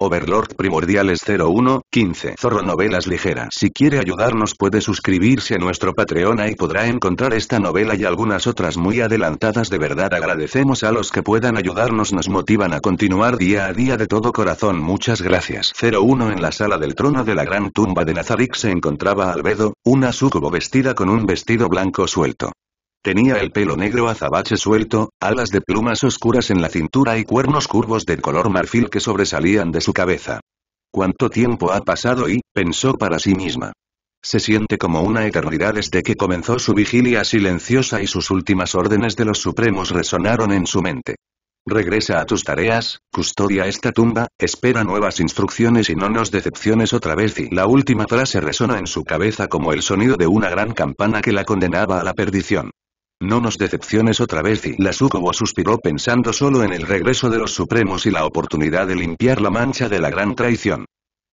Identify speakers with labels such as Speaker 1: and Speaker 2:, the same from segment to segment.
Speaker 1: Overlord Primordiales 01-15 Zorro Novelas Ligeras Si quiere ayudarnos puede suscribirse a nuestro Patreon y podrá encontrar esta novela y algunas otras muy adelantadas de verdad agradecemos a los que puedan ayudarnos nos motivan a continuar día a día de todo corazón muchas gracias 01 En la sala del trono de la gran tumba de Nazarick se encontraba Albedo, una sucubo vestida con un vestido blanco suelto. Tenía el pelo negro azabache suelto, alas de plumas oscuras en la cintura y cuernos curvos de color marfil que sobresalían de su cabeza. ¿Cuánto tiempo ha pasado y, pensó para sí misma. Se siente como una eternidad desde que comenzó su vigilia silenciosa y sus últimas órdenes de los supremos resonaron en su mente. Regresa a tus tareas, custodia esta tumba, espera nuevas instrucciones y no nos decepciones otra vez y la última frase resona en su cabeza como el sonido de una gran campana que la condenaba a la perdición. No nos decepciones otra vez y la Sucubo suspiró pensando solo en el regreso de los Supremos y la oportunidad de limpiar la mancha de la gran traición.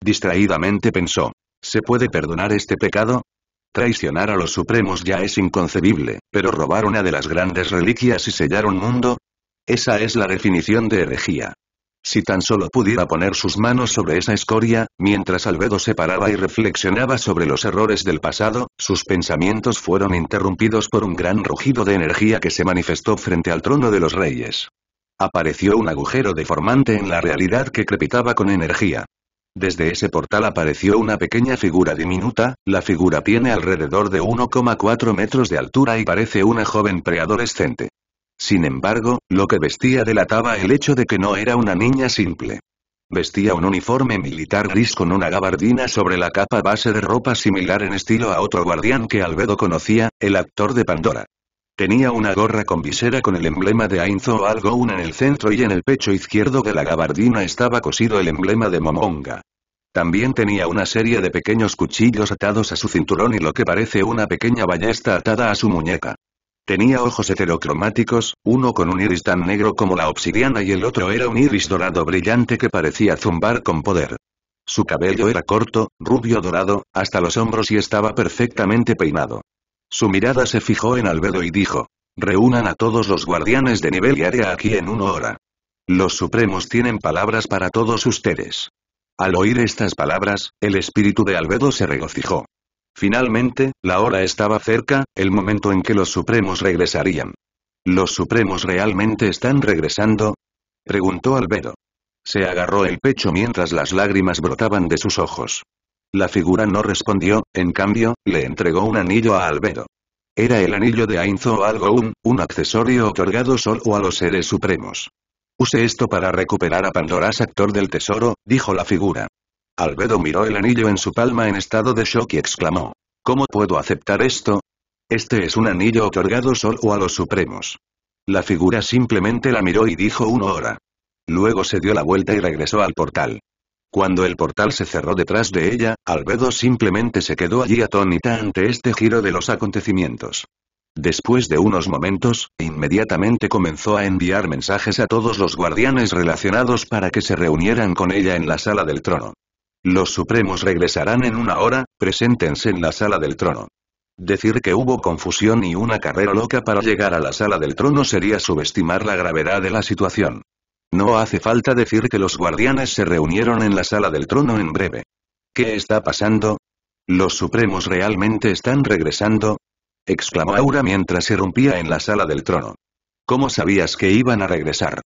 Speaker 1: Distraídamente pensó. ¿Se puede perdonar este pecado? Traicionar a los Supremos ya es inconcebible, pero robar una de las grandes reliquias y sellar un mundo. Esa es la definición de herejía. Si tan solo pudiera poner sus manos sobre esa escoria, mientras Albedo se paraba y reflexionaba sobre los errores del pasado, sus pensamientos fueron interrumpidos por un gran rugido de energía que se manifestó frente al trono de los reyes. Apareció un agujero deformante en la realidad que crepitaba con energía. Desde ese portal apareció una pequeña figura diminuta, la figura tiene alrededor de 1,4 metros de altura y parece una joven preadolescente. Sin embargo, lo que vestía delataba el hecho de que no era una niña simple. Vestía un uniforme militar gris con una gabardina sobre la capa base de ropa similar en estilo a otro guardián que Albedo conocía, el actor de Pandora. Tenía una gorra con visera con el emblema de Ainzo o Algoun en el centro y en el pecho izquierdo de la gabardina estaba cosido el emblema de Momonga. También tenía una serie de pequeños cuchillos atados a su cinturón y lo que parece una pequeña ballesta atada a su muñeca. Tenía ojos heterocromáticos, uno con un iris tan negro como la obsidiana y el otro era un iris dorado brillante que parecía zumbar con poder. Su cabello era corto, rubio dorado, hasta los hombros y estaba perfectamente peinado. Su mirada se fijó en Albedo y dijo, reúnan a todos los guardianes de nivel y área aquí en una hora. Los supremos tienen palabras para todos ustedes. Al oír estas palabras, el espíritu de Albedo se regocijó. Finalmente, la hora estaba cerca, el momento en que los Supremos regresarían. ¿Los Supremos realmente están regresando? preguntó Albedo. Se agarró el pecho mientras las lágrimas brotaban de sus ojos. La figura no respondió, en cambio, le entregó un anillo a Albedo. Era el anillo de Ainzo o algo un, un accesorio otorgado solo a los seres supremos. Use esto para recuperar a Pandoras actor del tesoro, dijo la figura. Albedo miró el anillo en su palma en estado de shock y exclamó. ¿Cómo puedo aceptar esto? Este es un anillo otorgado solo a los supremos. La figura simplemente la miró y dijo una hora. Luego se dio la vuelta y regresó al portal. Cuando el portal se cerró detrás de ella, Albedo simplemente se quedó allí atónita ante este giro de los acontecimientos. Después de unos momentos, inmediatamente comenzó a enviar mensajes a todos los guardianes relacionados para que se reunieran con ella en la sala del trono. Los supremos regresarán en una hora, preséntense en la sala del trono. Decir que hubo confusión y una carrera loca para llegar a la sala del trono sería subestimar la gravedad de la situación. No hace falta decir que los guardianes se reunieron en la sala del trono en breve. ¿Qué está pasando? ¿Los supremos realmente están regresando? exclamó Aura mientras se rompía en la sala del trono. ¿Cómo sabías que iban a regresar?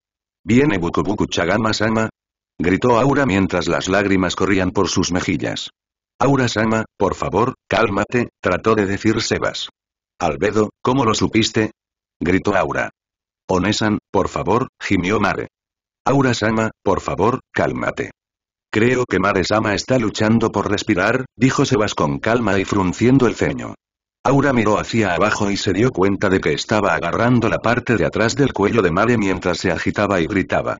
Speaker 1: ¿Viene Bukubuku Chagama-sama? gritó Aura mientras las lágrimas corrían por sus mejillas. Aura-sama, por favor, cálmate, trató de decir Sebas. Albedo, ¿cómo lo supiste? gritó Aura. Onesan, por favor, gimió Mare. Aura-sama, por favor, cálmate. Creo que Mare-sama está luchando por respirar, dijo Sebas con calma y frunciendo el ceño. Aura miró hacia abajo y se dio cuenta de que estaba agarrando la parte de atrás del cuello de Mare mientras se agitaba y gritaba.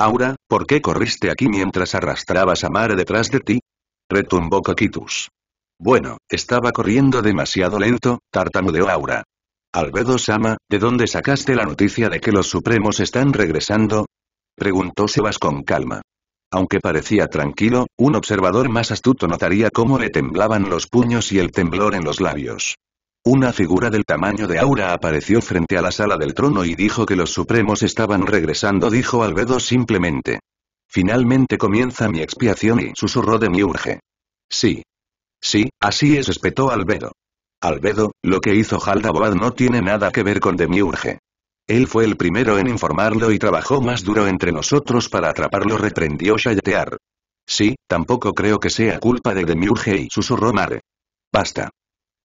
Speaker 1: Aura, ¿Por qué corriste aquí mientras arrastrabas a Mare detrás de ti? Retumbó Coquitus. Bueno, estaba corriendo demasiado lento, tartamudeó Aura. Albedo Sama, ¿de dónde sacaste la noticia de que los Supremos están regresando? Preguntó Sebas con calma. Aunque parecía tranquilo, un observador más astuto notaría cómo le temblaban los puños y el temblor en los labios. Una figura del tamaño de Aura apareció frente a la sala del trono y dijo que los supremos estaban regresando dijo Albedo simplemente. Finalmente comienza mi expiación y susurró Demiurge. Sí. Sí, así es espetó Albedo. Albedo, lo que hizo Haldabobad no tiene nada que ver con Demiurge. Él fue el primero en informarlo y trabajó más duro entre nosotros para atraparlo reprendió Shayatear. Sí, tampoco creo que sea culpa de Demiurge y susurró Mare. Basta.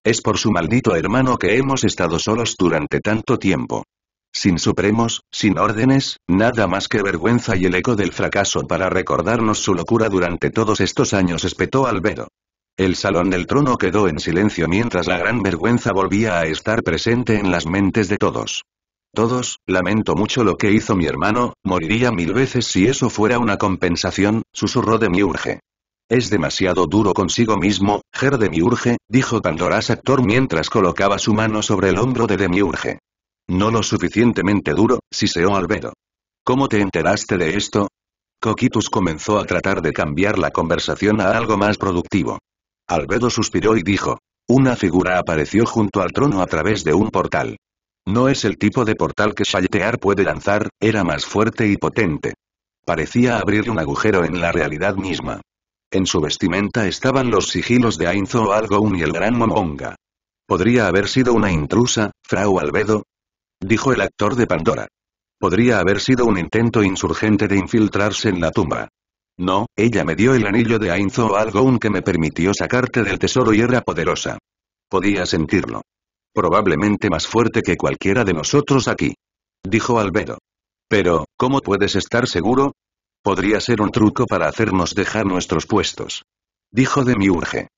Speaker 1: Es por su maldito hermano que hemos estado solos durante tanto tiempo. Sin supremos, sin órdenes, nada más que vergüenza y el eco del fracaso para recordarnos su locura durante todos estos años espetó Albedo. El salón del trono quedó en silencio mientras la gran vergüenza volvía a estar presente en las mentes de todos. Todos, lamento mucho lo que hizo mi hermano, moriría mil veces si eso fuera una compensación, susurró de mi urge. Es demasiado duro consigo mismo, Ger Demiurge, dijo Pandoras Actor mientras colocaba su mano sobre el hombro de Demiurge. No lo suficientemente duro, siseó Albedo. ¿Cómo te enteraste de esto? Coquitus comenzó a tratar de cambiar la conversación a algo más productivo. Albedo suspiró y dijo. Una figura apareció junto al trono a través de un portal. No es el tipo de portal que Shaltear puede lanzar, era más fuerte y potente. Parecía abrir un agujero en la realidad misma. En su vestimenta estaban los sigilos de Ainzo Algoun y el gran Momonga. ¿Podría haber sido una intrusa, Frau Albedo? Dijo el actor de Pandora. Podría haber sido un intento insurgente de infiltrarse en la tumba. No, ella me dio el anillo de Ainzo Algoun que me permitió sacarte del tesoro y era poderosa. Podía sentirlo. Probablemente más fuerte que cualquiera de nosotros aquí. Dijo Albedo. Pero, ¿cómo puedes estar seguro? Podría ser un truco para hacernos dejar nuestros puestos. Dijo Demiurge.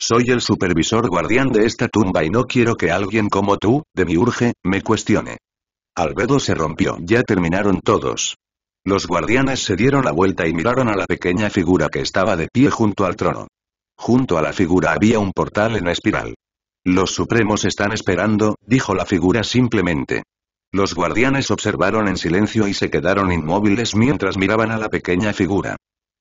Speaker 1: Soy el supervisor guardián de esta tumba y no quiero que alguien como tú, Demiurge, me cuestione. Albedo se rompió. Ya terminaron todos. Los guardianes se dieron la vuelta y miraron a la pequeña figura que estaba de pie junto al trono. Junto a la figura había un portal en espiral. Los supremos están esperando, dijo la figura simplemente. Los guardianes observaron en silencio y se quedaron inmóviles mientras miraban a la pequeña figura.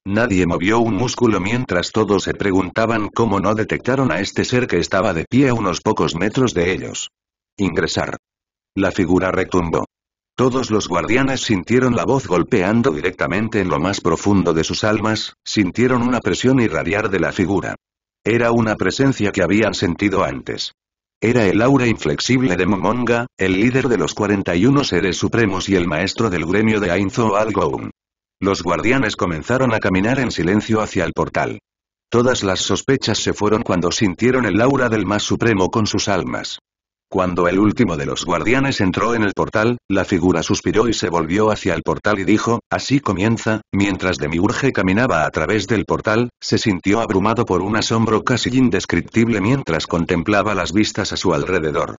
Speaker 1: Nadie movió un músculo mientras todos se preguntaban cómo no detectaron a este ser que estaba de pie a unos pocos metros de ellos. Ingresar. La figura retumbó. Todos los guardianes sintieron la voz golpeando directamente en lo más profundo de sus almas, sintieron una presión irradiar de la figura. Era una presencia que habían sentido antes. Era el aura inflexible de Momonga, el líder de los 41 seres supremos y el maestro del gremio de Ainzo al Los guardianes comenzaron a caminar en silencio hacia el portal. Todas las sospechas se fueron cuando sintieron el aura del más supremo con sus almas. Cuando el último de los guardianes entró en el portal, la figura suspiró y se volvió hacia el portal y dijo, así comienza, mientras Demiurge caminaba a través del portal, se sintió abrumado por un asombro casi indescriptible mientras contemplaba las vistas a su alrededor.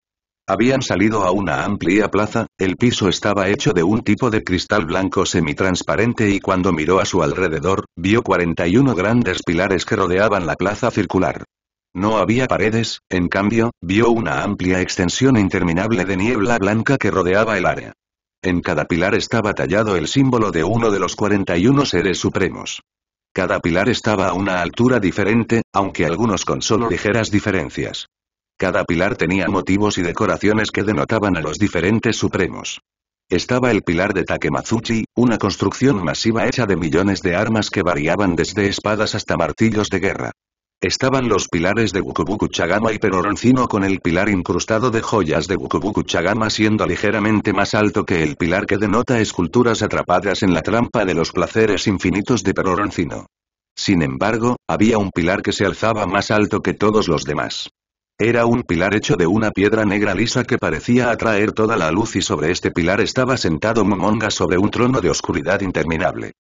Speaker 1: Habían salido a una amplia plaza, el piso estaba hecho de un tipo de cristal blanco semitransparente y cuando miró a su alrededor, vio 41 grandes pilares que rodeaban la plaza circular. No había paredes, en cambio, vio una amplia extensión interminable de niebla blanca que rodeaba el área. En cada pilar estaba tallado el símbolo de uno de los 41 seres supremos. Cada pilar estaba a una altura diferente, aunque algunos con solo ligeras diferencias. Cada pilar tenía motivos y decoraciones que denotaban a los diferentes supremos. Estaba el pilar de Takemazuchi, una construcción masiva hecha de millones de armas que variaban desde espadas hasta martillos de guerra. Estaban los pilares de Bukubuku Chagama y Peroroncino con el pilar incrustado de joyas de Bukubuku Chagama siendo ligeramente más alto que el pilar que denota esculturas atrapadas en la trampa de los placeres infinitos de Peroroncino. Sin embargo, había un pilar que se alzaba más alto que todos los demás. Era un pilar hecho de una piedra negra lisa que parecía atraer toda la luz y sobre este pilar estaba sentado Momonga sobre un trono de oscuridad interminable.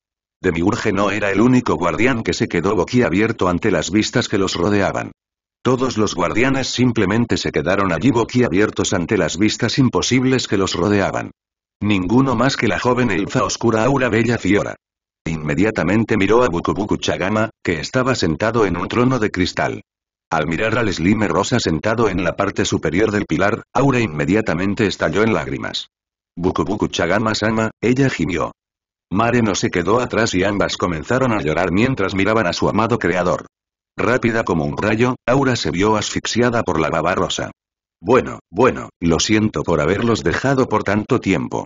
Speaker 1: Demiurge no era el único guardián que se quedó boquiabierto ante las vistas que los rodeaban. Todos los guardianes simplemente se quedaron allí boquiabiertos ante las vistas imposibles que los rodeaban. Ninguno más que la joven elfa oscura Aura Bella Fiora. Inmediatamente miró a Bukubuku Chagama, que estaba sentado en un trono de cristal. Al mirar al Slime Rosa sentado en la parte superior del pilar, Aura inmediatamente estalló en lágrimas. Bukubuku Chagama-sama, ella gimió. Mare no se quedó atrás y ambas comenzaron a llorar mientras miraban a su amado creador. Rápida como un rayo, Aura se vio asfixiada por la baba rosa. Bueno, bueno, lo siento por haberlos dejado por tanto tiempo.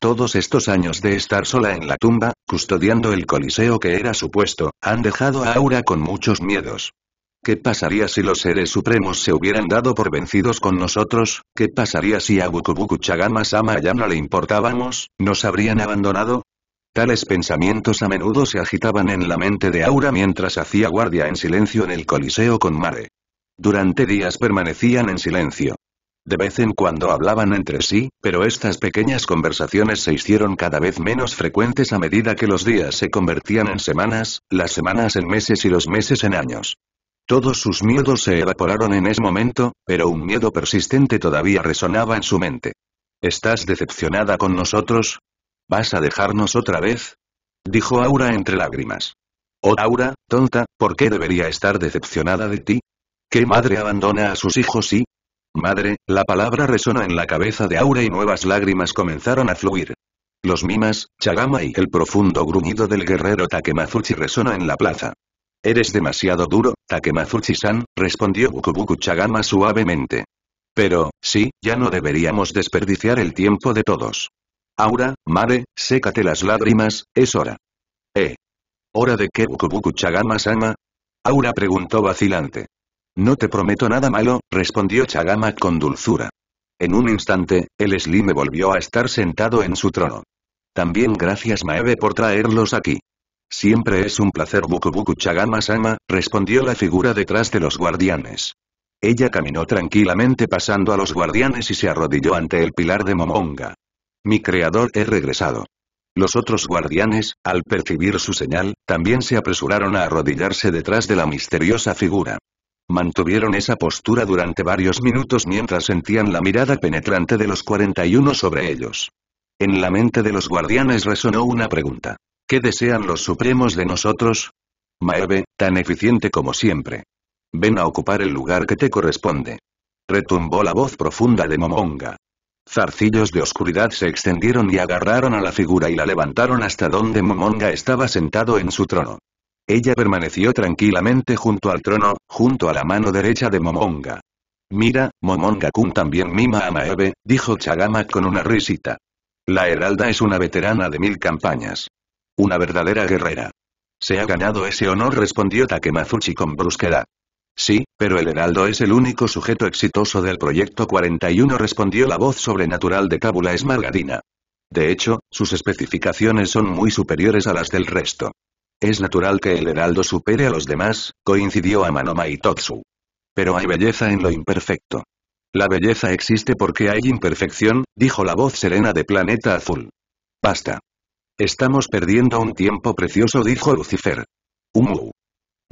Speaker 1: Todos estos años de estar sola en la tumba, custodiando el coliseo que era su puesto, han dejado a Aura con muchos miedos. ¿Qué pasaría si los seres supremos se hubieran dado por vencidos con nosotros? ¿Qué pasaría si a Bukubuku Chagama Sama ya no le importábamos? ¿Nos habrían abandonado? Tales pensamientos a menudo se agitaban en la mente de Aura mientras hacía guardia en silencio en el Coliseo con Mare. Durante días permanecían en silencio. De vez en cuando hablaban entre sí, pero estas pequeñas conversaciones se hicieron cada vez menos frecuentes a medida que los días se convertían en semanas, las semanas en meses y los meses en años. Todos sus miedos se evaporaron en ese momento, pero un miedo persistente todavía resonaba en su mente. ¿Estás decepcionada con nosotros? ¿Vas a dejarnos otra vez? Dijo Aura entre lágrimas. Oh Aura, tonta, ¿por qué debería estar decepcionada de ti? ¿Qué madre abandona a sus hijos y...? Madre, la palabra resonó en la cabeza de Aura y nuevas lágrimas comenzaron a fluir. Los mimas, Chagama y el profundo gruñido del guerrero Takemazuchi resonó en la plaza. Eres demasiado duro, Takemazuchi-san, respondió Bukubuku Chagama suavemente. Pero, sí, ya no deberíamos desperdiciar el tiempo de todos. Aura, Mare, sécate las lágrimas, es hora. ¿Eh? ¿Hora de qué Bukubuku Chagama-sama? Aura preguntó vacilante. No te prometo nada malo, respondió Chagama con dulzura. En un instante, el slime volvió a estar sentado en su trono. También gracias Maeve por traerlos aquí. Siempre es un placer Bukubuku Chagama-sama, respondió la figura detrás de los guardianes. Ella caminó tranquilamente pasando a los guardianes y se arrodilló ante el pilar de Momonga. Mi creador he regresado. Los otros guardianes, al percibir su señal, también se apresuraron a arrodillarse detrás de la misteriosa figura. Mantuvieron esa postura durante varios minutos mientras sentían la mirada penetrante de los 41 sobre ellos. En la mente de los guardianes resonó una pregunta. ¿Qué desean los supremos de nosotros? Maeve, tan eficiente como siempre. Ven a ocupar el lugar que te corresponde. Retumbó la voz profunda de Momonga. Zarcillos de oscuridad se extendieron y agarraron a la figura y la levantaron hasta donde Momonga estaba sentado en su trono. Ella permaneció tranquilamente junto al trono, junto a la mano derecha de Momonga. Mira, Momonga-kun también mima a Maeve, dijo Chagama con una risita. La heralda es una veterana de mil campañas. Una verdadera guerrera. Se ha ganado ese honor respondió Takemazuchi con brusquedad. Sí, pero el heraldo es el único sujeto exitoso del Proyecto 41 respondió la voz sobrenatural de Cábula Esmargadina. De hecho, sus especificaciones son muy superiores a las del resto. Es natural que el heraldo supere a los demás, coincidió Amanoma y Totsu. Pero hay belleza en lo imperfecto. La belleza existe porque hay imperfección, dijo la voz serena de Planeta Azul. Basta. Estamos perdiendo un tiempo precioso dijo Lucifer. Umu.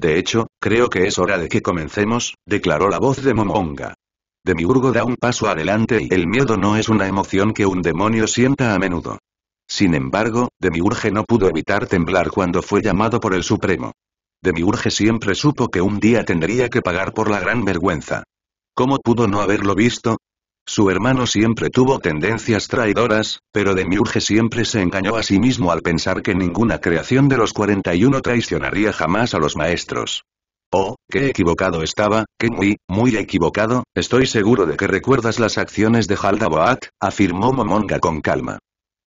Speaker 1: De hecho, creo que es hora de que comencemos, declaró la voz de Momonga. Demiurgo da un paso adelante y el miedo no es una emoción que un demonio sienta a menudo. Sin embargo, Demiurge no pudo evitar temblar cuando fue llamado por el Supremo. Demiurge siempre supo que un día tendría que pagar por la gran vergüenza. ¿Cómo pudo no haberlo visto? Su hermano siempre tuvo tendencias traidoras, pero Demiurge siempre se engañó a sí mismo al pensar que ninguna creación de los 41 traicionaría jamás a los maestros. Oh, qué equivocado estaba, qué muy, muy equivocado, estoy seguro de que recuerdas las acciones de Haldaboat, afirmó Momonga con calma.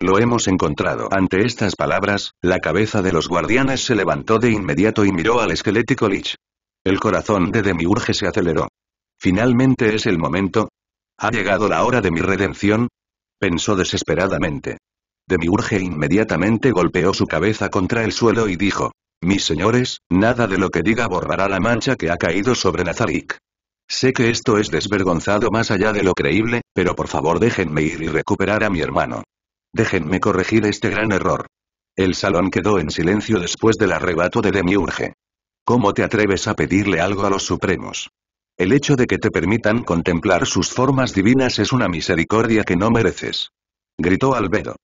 Speaker 1: Lo hemos encontrado. Ante estas palabras, la cabeza de los guardianes se levantó de inmediato y miró al esquelético Lich. El corazón de Demiurge se aceleró. Finalmente es el momento, ¿Ha llegado la hora de mi redención? pensó desesperadamente. Demiurge inmediatamente golpeó su cabeza contra el suelo y dijo, «Mis señores, nada de lo que diga borrará la mancha que ha caído sobre Nazarick. Sé que esto es desvergonzado más allá de lo creíble, pero por favor déjenme ir y recuperar a mi hermano. Déjenme corregir este gran error». El salón quedó en silencio después del arrebato de Demiurge. ¿Cómo te atreves a pedirle algo a los supremos? El hecho de que te permitan contemplar sus formas divinas es una misericordia que no mereces. Gritó Albedo.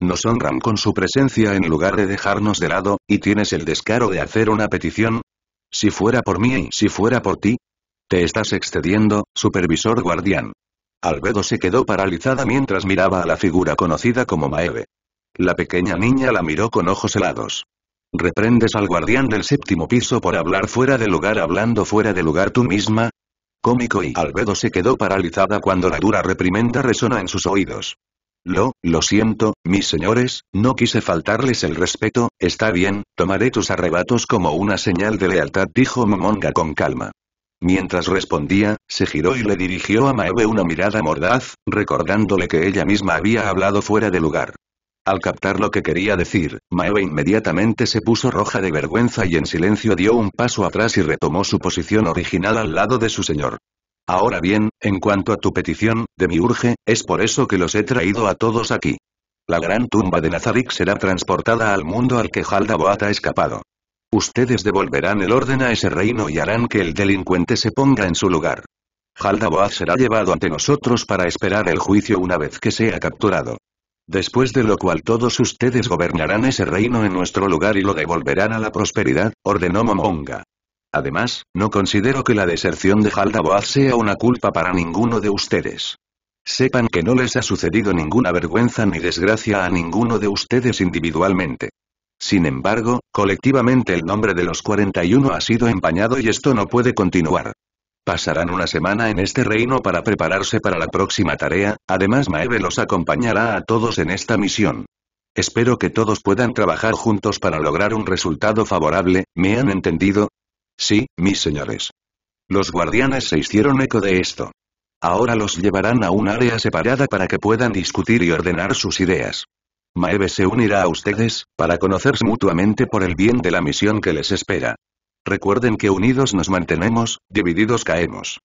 Speaker 1: Nos honran con su presencia en lugar de dejarnos de lado, y tienes el descaro de hacer una petición. Si fuera por mí y si fuera por ti. Te estás excediendo, supervisor guardián. Albedo se quedó paralizada mientras miraba a la figura conocida como Maeve. La pequeña niña la miró con ojos helados. ¿Reprendes al guardián del séptimo piso por hablar fuera de lugar hablando fuera de lugar tú misma? cómico y Albedo se quedó paralizada cuando la dura reprimenda resona en sus oídos. Lo, lo siento, mis señores, no quise faltarles el respeto, está bien, tomaré tus arrebatos como una señal de lealtad dijo Momonga con calma. Mientras respondía, se giró y le dirigió a Maeve una mirada mordaz, recordándole que ella misma había hablado fuera de lugar. Al captar lo que quería decir, Maeve inmediatamente se puso roja de vergüenza y en silencio dio un paso atrás y retomó su posición original al lado de su señor. Ahora bien, en cuanto a tu petición, de mi urge, es por eso que los he traído a todos aquí. La gran tumba de Nazarick será transportada al mundo al que Haldaboat ha escapado. Ustedes devolverán el orden a ese reino y harán que el delincuente se ponga en su lugar. Haldaboat será llevado ante nosotros para esperar el juicio una vez que sea capturado. Después de lo cual todos ustedes gobernarán ese reino en nuestro lugar y lo devolverán a la prosperidad, ordenó Momonga. Además, no considero que la deserción de Haldaboaz sea una culpa para ninguno de ustedes. Sepan que no les ha sucedido ninguna vergüenza ni desgracia a ninguno de ustedes individualmente. Sin embargo, colectivamente el nombre de los 41 ha sido empañado y esto no puede continuar. Pasarán una semana en este reino para prepararse para la próxima tarea, además Maeve los acompañará a todos en esta misión. Espero que todos puedan trabajar juntos para lograr un resultado favorable, ¿me han entendido? Sí, mis señores. Los guardianes se hicieron eco de esto. Ahora los llevarán a un área separada para que puedan discutir y ordenar sus ideas. Maeve se unirá a ustedes, para conocerse mutuamente por el bien de la misión que les espera. Recuerden que unidos nos mantenemos, divididos caemos.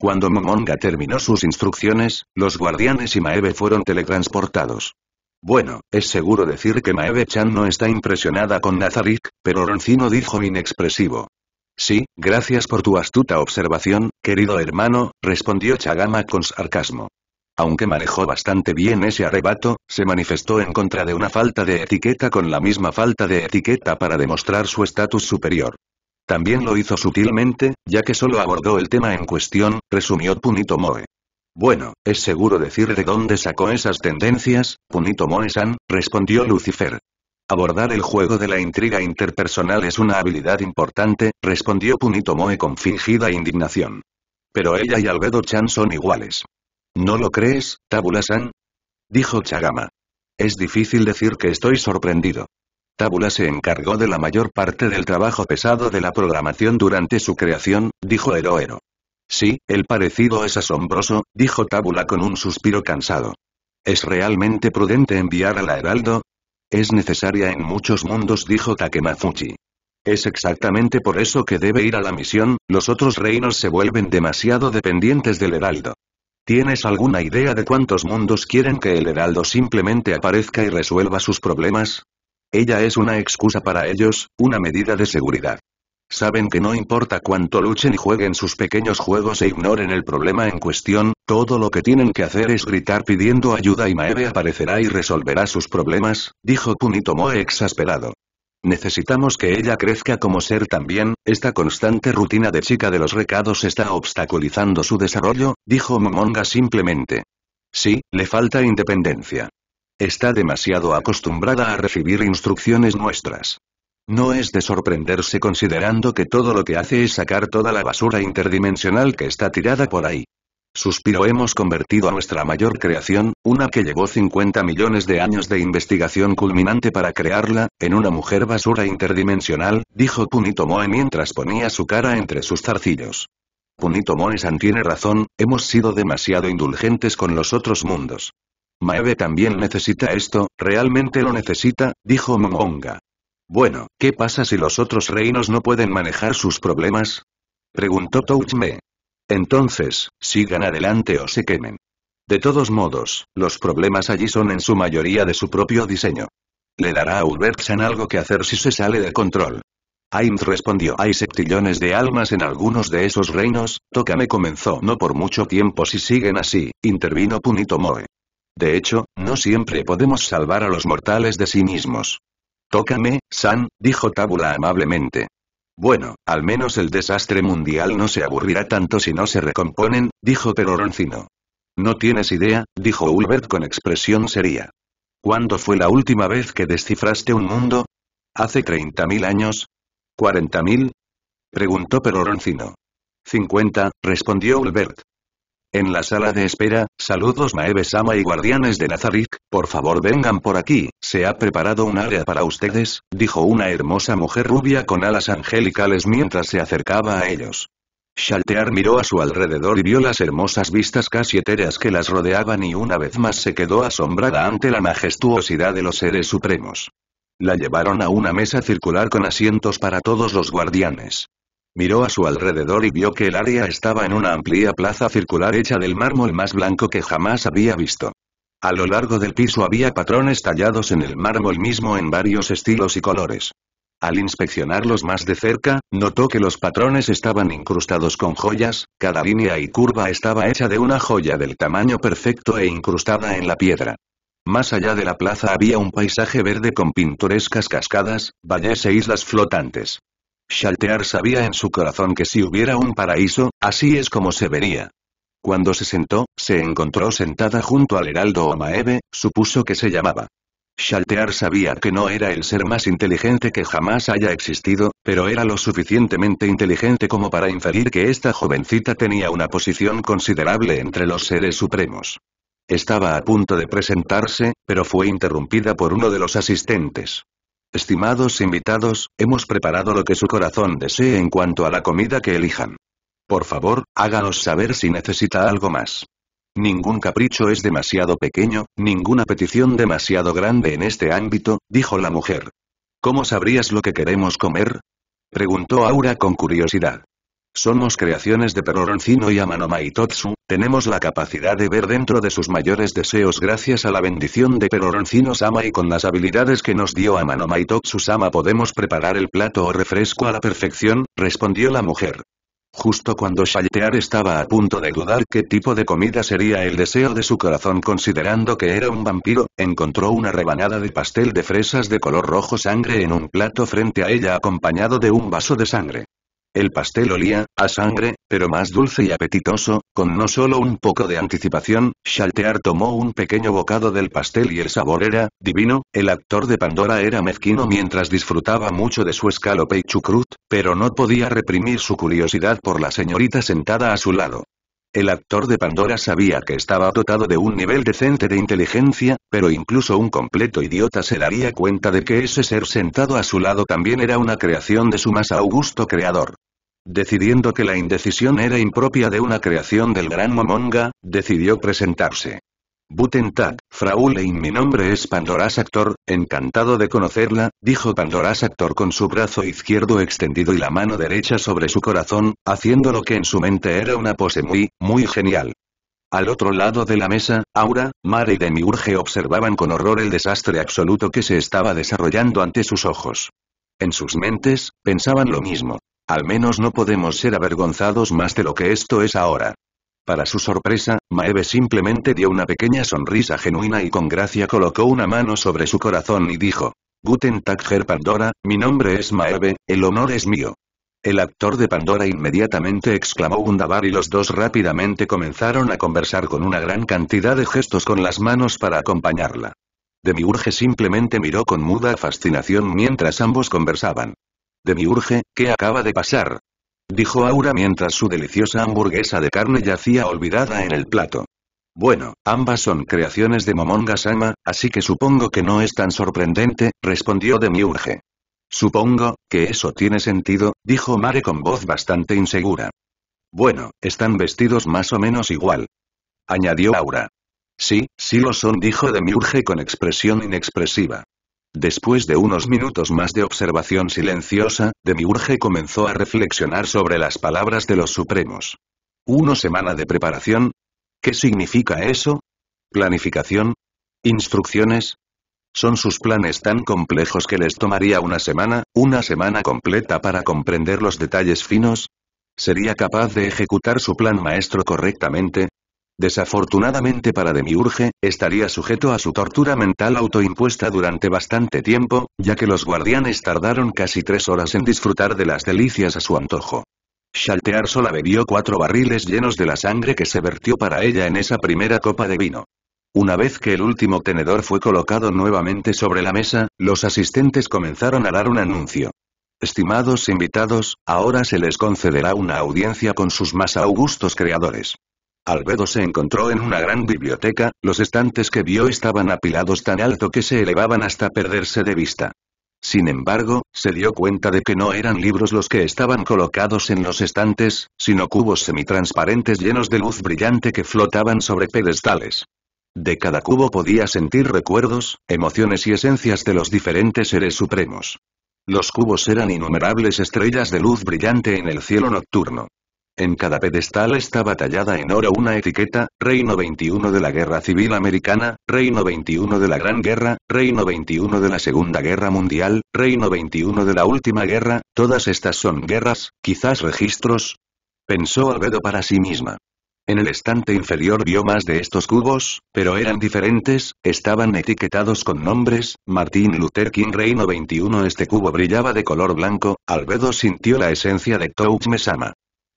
Speaker 1: Cuando Momonga terminó sus instrucciones, los guardianes y Maeve fueron teletransportados. Bueno, es seguro decir que Maeve-chan no está impresionada con Nazarick, pero Roncino dijo inexpresivo. Sí, gracias por tu astuta observación, querido hermano, respondió Chagama con sarcasmo. Aunque manejó bastante bien ese arrebato, se manifestó en contra de una falta de etiqueta con la misma falta de etiqueta para demostrar su estatus superior. También lo hizo sutilmente, ya que solo abordó el tema en cuestión, resumió Punito Moe. Bueno, es seguro decir de dónde sacó esas tendencias, Punito Moe-san, respondió Lucifer. Abordar el juego de la intriga interpersonal es una habilidad importante, respondió Punito Moe con fingida indignación. Pero ella y Albedo-chan son iguales. ¿No lo crees, Tabula-san? Dijo Chagama. Es difícil decir que estoy sorprendido. Tábula se encargó de la mayor parte del trabajo pesado de la programación durante su creación, dijo Heroero. Sí, el parecido es asombroso, dijo Tábula con un suspiro cansado. ¿Es realmente prudente enviar a la Heraldo? Es necesaria en muchos mundos, dijo Takemazuchi. Es exactamente por eso que debe ir a la misión, los otros reinos se vuelven demasiado dependientes del Heraldo. ¿Tienes alguna idea de cuántos mundos quieren que el Heraldo simplemente aparezca y resuelva sus problemas? Ella es una excusa para ellos, una medida de seguridad. Saben que no importa cuánto luchen y jueguen sus pequeños juegos e ignoren el problema en cuestión, todo lo que tienen que hacer es gritar pidiendo ayuda y Maeve aparecerá y resolverá sus problemas, dijo Moe exasperado. Necesitamos que ella crezca como ser también, esta constante rutina de chica de los recados está obstaculizando su desarrollo, dijo Momonga simplemente. Sí, le falta independencia. Está demasiado acostumbrada a recibir instrucciones nuestras. No es de sorprenderse considerando que todo lo que hace es sacar toda la basura interdimensional que está tirada por ahí. Suspiro hemos convertido a nuestra mayor creación, una que llevó 50 millones de años de investigación culminante para crearla, en una mujer basura interdimensional, dijo Punitomoe mientras ponía su cara entre sus zarcillos. Punito san tiene razón, hemos sido demasiado indulgentes con los otros mundos. Maeve también necesita esto, realmente lo necesita, dijo Momonga. Bueno, ¿qué pasa si los otros reinos no pueden manejar sus problemas? Preguntó Touchme. Entonces, sigan adelante o se quemen. De todos modos, los problemas allí son en su mayoría de su propio diseño. Le dará a Ubertsan algo que hacer si se sale de control. Aims respondió. Hay septillones de almas en algunos de esos reinos, Tócame comenzó. No por mucho tiempo si siguen así, intervino Punito Moe. De hecho, no siempre podemos salvar a los mortales de sí mismos. Tócame, San, dijo Tábula amablemente. Bueno, al menos el desastre mundial no se aburrirá tanto si no se recomponen, dijo Peroroncino. No tienes idea, dijo Ulbert con expresión seria. ¿Cuándo fue la última vez que descifraste un mundo? ¿Hace 30.000 años? ¿40.000? Preguntó Peroroncino. 50, respondió Ulbert. En la sala de espera, saludos Maeve-sama y guardianes de Nazarick, por favor vengan por aquí, se ha preparado un área para ustedes, dijo una hermosa mujer rubia con alas angelicales mientras se acercaba a ellos. Shaltear miró a su alrededor y vio las hermosas vistas casi etéreas que las rodeaban y una vez más se quedó asombrada ante la majestuosidad de los seres supremos. La llevaron a una mesa circular con asientos para todos los guardianes. Miró a su alrededor y vio que el área estaba en una amplia plaza circular hecha del mármol más blanco que jamás había visto. A lo largo del piso había patrones tallados en el mármol mismo en varios estilos y colores. Al inspeccionarlos más de cerca, notó que los patrones estaban incrustados con joyas, cada línea y curva estaba hecha de una joya del tamaño perfecto e incrustada en la piedra. Más allá de la plaza había un paisaje verde con pintorescas cascadas, valles e islas flotantes. Shaltear sabía en su corazón que si hubiera un paraíso, así es como se vería. Cuando se sentó, se encontró sentada junto al heraldo Omaebe, supuso que se llamaba. Shaltear sabía que no era el ser más inteligente que jamás haya existido, pero era lo suficientemente inteligente como para inferir que esta jovencita tenía una posición considerable entre los seres supremos. Estaba a punto de presentarse, pero fue interrumpida por uno de los asistentes. Estimados invitados, hemos preparado lo que su corazón desee en cuanto a la comida que elijan. Por favor, háganos saber si necesita algo más. Ningún capricho es demasiado pequeño, ninguna petición demasiado grande en este ámbito, dijo la mujer. ¿Cómo sabrías lo que queremos comer? preguntó Aura con curiosidad. Somos creaciones de peroroncino y amanomaitotsu? Tenemos la capacidad de ver dentro de sus mayores deseos gracias a la bendición de Peroroncino-sama y con las habilidades que nos dio Amanomaito y sama podemos preparar el plato o refresco a la perfección, respondió la mujer. Justo cuando Shaltear estaba a punto de dudar qué tipo de comida sería el deseo de su corazón considerando que era un vampiro, encontró una rebanada de pastel de fresas de color rojo sangre en un plato frente a ella acompañado de un vaso de sangre. El pastel olía, a sangre, pero más dulce y apetitoso, con no solo un poco de anticipación, Shaltear tomó un pequeño bocado del pastel y el sabor era, divino, el actor de Pandora era mezquino mientras disfrutaba mucho de su escalope y chucrut, pero no podía reprimir su curiosidad por la señorita sentada a su lado. El actor de Pandora sabía que estaba dotado de un nivel decente de inteligencia, pero incluso un completo idiota se daría cuenta de que ese ser sentado a su lado también era una creación de su más augusto creador. Decidiendo que la indecisión era impropia de una creación del gran Momonga, decidió presentarse. Butentak, Fraulein mi nombre es Pandoras Actor, encantado de conocerla, dijo Pandoras Actor con su brazo izquierdo extendido y la mano derecha sobre su corazón, haciendo lo que en su mente era una pose muy, muy genial. Al otro lado de la mesa, Aura, Mare y Demiurge observaban con horror el desastre absoluto que se estaba desarrollando ante sus ojos. En sus mentes, pensaban lo mismo, al menos no podemos ser avergonzados más de lo que esto es ahora. Para su sorpresa, Maeve simplemente dio una pequeña sonrisa genuina y con gracia colocó una mano sobre su corazón y dijo. Guten Tag Herr Pandora, mi nombre es Maeve, el honor es mío. El actor de Pandora inmediatamente exclamó Gundabar y los dos rápidamente comenzaron a conversar con una gran cantidad de gestos con las manos para acompañarla. Demiurge simplemente miró con muda fascinación mientras ambos conversaban. Demiurge, ¿qué acaba de pasar? Dijo Aura mientras su deliciosa hamburguesa de carne yacía olvidada en el plato. Bueno, ambas son creaciones de Momonga-sama, así que supongo que no es tan sorprendente, respondió Demiurge. Supongo, que eso tiene sentido, dijo Mare con voz bastante insegura. Bueno, están vestidos más o menos igual. Añadió Aura. Sí, sí lo son, dijo Demiurge con expresión inexpresiva. Después de unos minutos más de observación silenciosa, Demiurge comenzó a reflexionar sobre las palabras de los Supremos. ¿Una semana de preparación? ¿Qué significa eso? ¿Planificación? ¿Instrucciones? ¿Son sus planes tan complejos que les tomaría una semana, una semana completa para comprender los detalles finos? ¿Sería capaz de ejecutar su plan maestro correctamente? Desafortunadamente para Demiurge, estaría sujeto a su tortura mental autoimpuesta durante bastante tiempo, ya que los guardianes tardaron casi tres horas en disfrutar de las delicias a su antojo. Shaltear sola bebió cuatro barriles llenos de la sangre que se vertió para ella en esa primera copa de vino. Una vez que el último tenedor fue colocado nuevamente sobre la mesa, los asistentes comenzaron a dar un anuncio. Estimados invitados, ahora se les concederá una audiencia con sus más augustos creadores. Albedo se encontró en una gran biblioteca, los estantes que vio estaban apilados tan alto que se elevaban hasta perderse de vista. Sin embargo, se dio cuenta de que no eran libros los que estaban colocados en los estantes, sino cubos semitransparentes llenos de luz brillante que flotaban sobre pedestales. De cada cubo podía sentir recuerdos, emociones y esencias de los diferentes seres supremos. Los cubos eran innumerables estrellas de luz brillante en el cielo nocturno. En cada pedestal estaba tallada en oro una etiqueta, Reino 21 de la Guerra Civil Americana, Reino 21 de la Gran Guerra, Reino 21 de la Segunda Guerra Mundial, Reino 21 de la Última Guerra, todas estas son guerras, quizás registros. Pensó Albedo para sí misma. En el estante inferior vio más de estos cubos, pero eran diferentes, estaban etiquetados con nombres, Martín Luther King Reino 21 Este cubo brillaba de color blanco, Albedo sintió la esencia de Touch Mesama.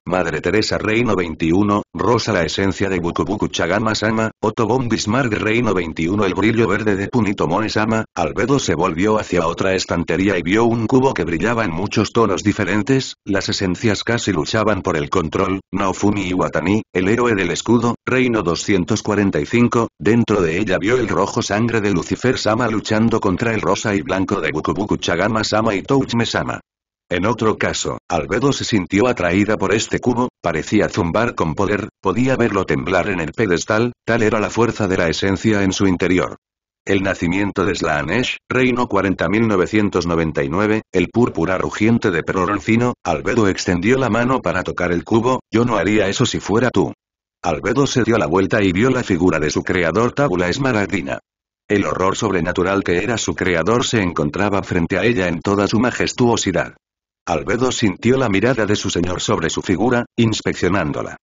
Speaker 1: Madre Teresa Reino 21, Rosa la esencia de Bukubuku Chagama Sama, Otto Bismarck Reino 21 El brillo verde de Moe Sama, Albedo se volvió hacia otra estantería y vio un cubo que brillaba en muchos tonos diferentes, las esencias casi luchaban por el control, Naofumi Iwatani, el héroe del escudo, Reino 245, dentro de ella vio el rojo sangre de Lucifer Sama luchando contra el rosa y blanco de Bukubuku Chagama Sama y Touchme Sama. En otro caso, Albedo se sintió atraída por este cubo, parecía zumbar con poder, podía verlo temblar en el pedestal, tal era la fuerza de la esencia en su interior. El nacimiento de Slaanesh, Reino 40.999, el púrpura rugiente de Peroroncino, Albedo extendió la mano para tocar el cubo, yo no haría eso si fuera tú. Albedo se dio la vuelta y vio la figura de su creador Tabula Esmeraldina. El horror sobrenatural que era su creador se encontraba frente a ella en toda su majestuosidad. Albedo sintió la mirada de su señor sobre su figura, inspeccionándola.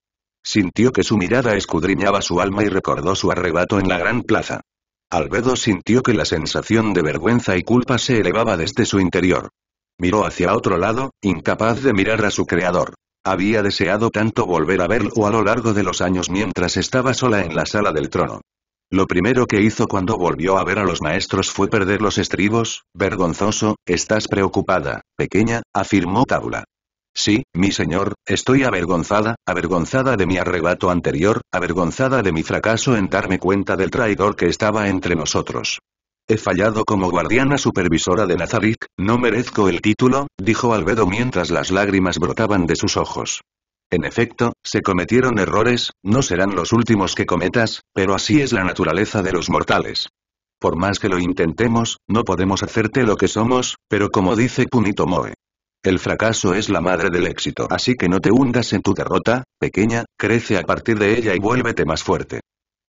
Speaker 1: Sintió que su mirada escudriñaba su alma y recordó su arrebato en la gran plaza. Albedo sintió que la sensación de vergüenza y culpa se elevaba desde su interior. Miró hacia otro lado, incapaz de mirar a su creador. Había deseado tanto volver a verlo a lo largo de los años mientras estaba sola en la sala del trono. Lo primero que hizo cuando volvió a ver a los maestros fue perder los estribos, vergonzoso, estás preocupada, pequeña, afirmó Tábula. Sí, mi señor, estoy avergonzada, avergonzada de mi arrebato anterior, avergonzada de mi fracaso en darme cuenta del traidor que estaba entre nosotros. He fallado como guardiana supervisora de Nazarick, no merezco el título, dijo Albedo mientras las lágrimas brotaban de sus ojos. En efecto, se cometieron errores, no serán los últimos que cometas, pero así es la naturaleza de los mortales. Por más que lo intentemos, no podemos hacerte lo que somos, pero como dice Punito Moe. El fracaso es la madre del éxito, así que no te hundas en tu derrota, pequeña, crece a partir de ella y vuélvete más fuerte.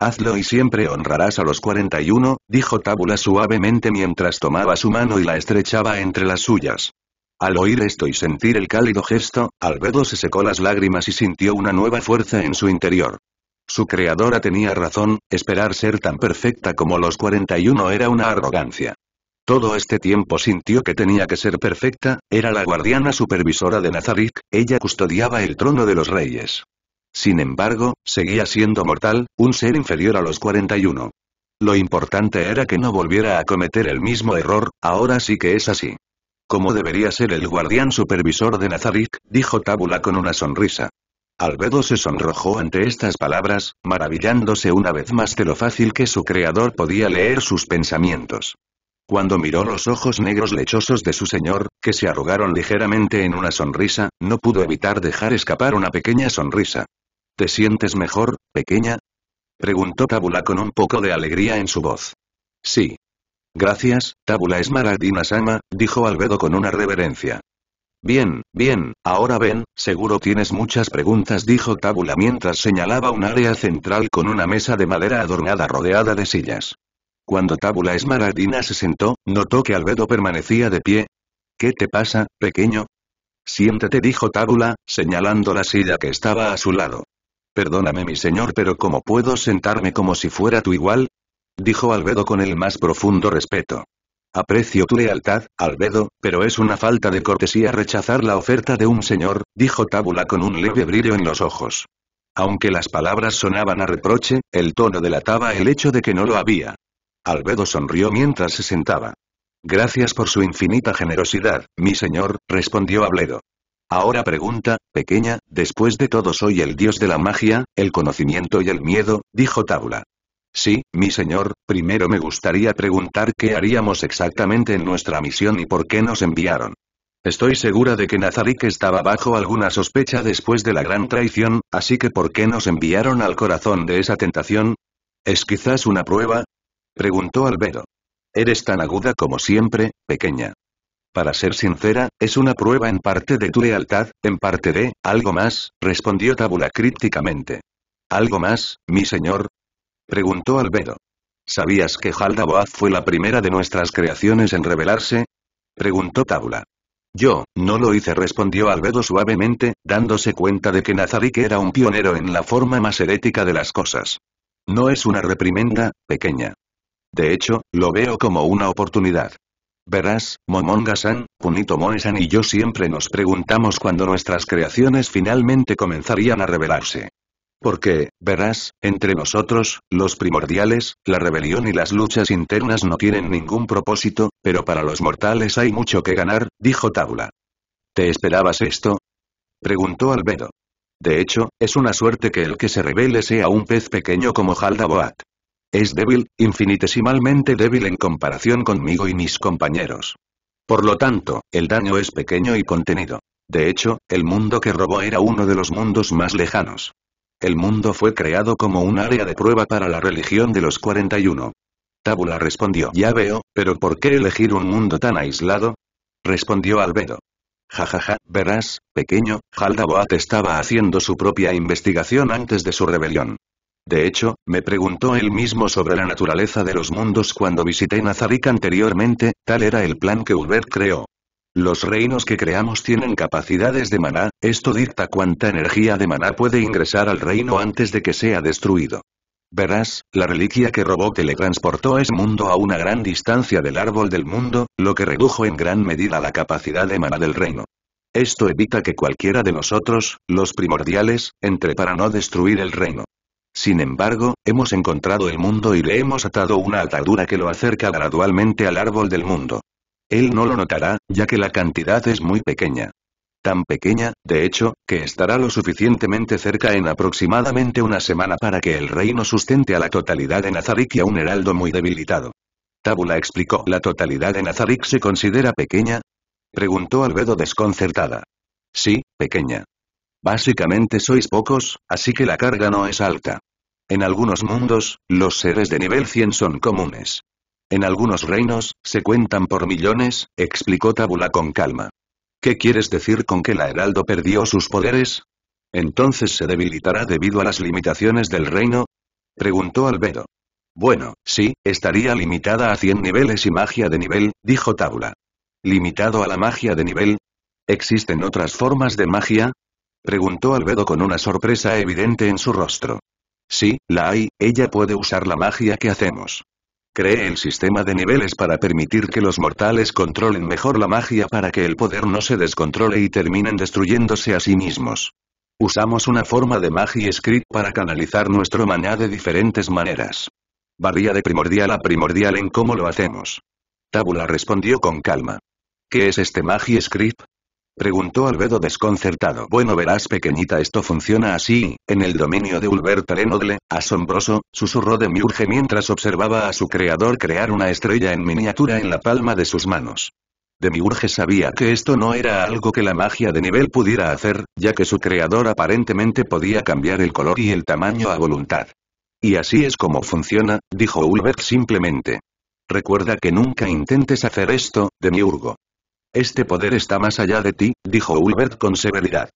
Speaker 1: Hazlo y siempre honrarás a los 41, dijo Tábula suavemente mientras tomaba su mano y la estrechaba entre las suyas. Al oír esto y sentir el cálido gesto, Albedo se secó las lágrimas y sintió una nueva fuerza en su interior. Su creadora tenía razón, esperar ser tan perfecta como los 41 era una arrogancia. Todo este tiempo sintió que tenía que ser perfecta, era la guardiana supervisora de Nazarick, ella custodiaba el trono de los reyes. Sin embargo, seguía siendo mortal, un ser inferior a los 41. Lo importante era que no volviera a cometer el mismo error, ahora sí que es así. Como debería ser el guardián supervisor de Nazarick, dijo Tabula con una sonrisa. Albedo se sonrojó ante estas palabras, maravillándose una vez más de lo fácil que su creador podía leer sus pensamientos. Cuando miró los ojos negros lechosos de su señor, que se arrugaron ligeramente en una sonrisa, no pudo evitar dejar escapar una pequeña sonrisa. ¿Te sientes mejor, pequeña? Preguntó Tabula con un poco de alegría en su voz. Sí, Gracias, Tábula Esmaradina sama dijo Albedo con una reverencia. Bien, bien, ahora ven, seguro tienes muchas preguntas dijo Tábula mientras señalaba un área central con una mesa de madera adornada rodeada de sillas. Cuando Tábula Esmaradina se sentó, notó que Albedo permanecía de pie. ¿Qué te pasa, pequeño? Siéntate dijo Tábula, señalando la silla que estaba a su lado. Perdóname mi señor pero ¿cómo puedo sentarme como si fuera tu igual? Dijo Albedo con el más profundo respeto. Aprecio tu lealtad, Albedo, pero es una falta de cortesía rechazar la oferta de un señor, dijo Tábula con un leve brillo en los ojos. Aunque las palabras sonaban a reproche, el tono delataba el hecho de que no lo había. Albedo sonrió mientras se sentaba. Gracias por su infinita generosidad, mi señor, respondió Albedo. Ahora pregunta, pequeña, después de todo soy el dios de la magia, el conocimiento y el miedo, dijo Tábula. Sí, mi señor, primero me gustaría preguntar qué haríamos exactamente en nuestra misión y por qué nos enviaron. Estoy segura de que Nazarick estaba bajo alguna sospecha después de la gran traición, así que ¿por qué nos enviaron al corazón de esa tentación? ¿Es quizás una prueba? Preguntó Albedo. Eres tan aguda como siempre, pequeña. Para ser sincera, es una prueba en parte de tu lealtad, en parte de, algo más, respondió Tabula crípticamente. ¿Algo más, mi señor? Preguntó Albedo. ¿Sabías que Boaz fue la primera de nuestras creaciones en revelarse? Preguntó Tabula. Yo, no lo hice respondió Albedo suavemente, dándose cuenta de que Nazarik era un pionero en la forma más herética de las cosas. No es una reprimenda, pequeña. De hecho, lo veo como una oportunidad. Verás, Momonga-san, Kunito Moe-san y yo siempre nos preguntamos cuándo nuestras creaciones finalmente comenzarían a revelarse. Porque, verás, entre nosotros, los primordiales, la rebelión y las luchas internas no tienen ningún propósito, pero para los mortales hay mucho que ganar, dijo Tabula. ¿Te esperabas esto? Preguntó Albedo. De hecho, es una suerte que el que se rebele sea un pez pequeño como Haldaboat. Es débil, infinitesimalmente débil en comparación conmigo y mis compañeros. Por lo tanto, el daño es pequeño y contenido. De hecho, el mundo que robó era uno de los mundos más lejanos. El mundo fue creado como un área de prueba para la religión de los 41. Tábula respondió ya veo, pero ¿por qué elegir un mundo tan aislado? Respondió Albedo. Jajaja, ja, ja, verás, pequeño, Haldaboat estaba haciendo su propia investigación antes de su rebelión. De hecho, me preguntó él mismo sobre la naturaleza de los mundos cuando visité Nazarick anteriormente, tal era el plan que Ulver creó. Los reinos que creamos tienen capacidades de maná, esto dicta cuánta energía de maná puede ingresar al reino antes de que sea destruido. Verás, la reliquia que robó teletransportó es mundo a una gran distancia del árbol del mundo, lo que redujo en gran medida la capacidad de maná del reino. Esto evita que cualquiera de nosotros, los primordiales, entre para no destruir el reino. Sin embargo, hemos encontrado el mundo y le hemos atado una atadura que lo acerca gradualmente al árbol del mundo. Él no lo notará, ya que la cantidad es muy pequeña. Tan pequeña, de hecho, que estará lo suficientemente cerca en aproximadamente una semana para que el reino sustente a la totalidad de Nazarick y a un heraldo muy debilitado. Tabula explicó. ¿La totalidad de Nazarick se considera pequeña? Preguntó Albedo desconcertada. Sí, pequeña. Básicamente sois pocos, así que la carga no es alta. En algunos mundos, los seres de nivel 100 son comunes. En algunos reinos, se cuentan por millones, explicó Tabula con calma. ¿Qué quieres decir con que la Heraldo perdió sus poderes? ¿Entonces se debilitará debido a las limitaciones del reino? Preguntó Albedo. Bueno, sí, estaría limitada a 100 niveles y magia de nivel, dijo Tabula. ¿Limitado a la magia de nivel? ¿Existen otras formas de magia? Preguntó Albedo con una sorpresa evidente en su rostro. Sí, la hay, ella puede usar la magia que hacemos. Cree el sistema de niveles para permitir que los mortales controlen mejor la magia para que el poder no se descontrole y terminen destruyéndose a sí mismos. Usamos una forma de magia script para canalizar nuestro maná de diferentes maneras. Varía de primordial a primordial en cómo lo hacemos. Tábula respondió con calma. ¿Qué es este magia script? Preguntó Albedo desconcertado. Bueno verás pequeñita esto funciona así, en el dominio de Ulbert Lenoble, asombroso, susurró Demiurge mientras observaba a su creador crear una estrella en miniatura en la palma de sus manos. Demiurge sabía que esto no era algo que la magia de nivel pudiera hacer, ya que su creador aparentemente podía cambiar el color y el tamaño a voluntad. Y así es como funciona, dijo Ulbert simplemente. Recuerda que nunca intentes hacer esto, Demiurgo. Este poder está más allá de ti, dijo Ulbert con severidad.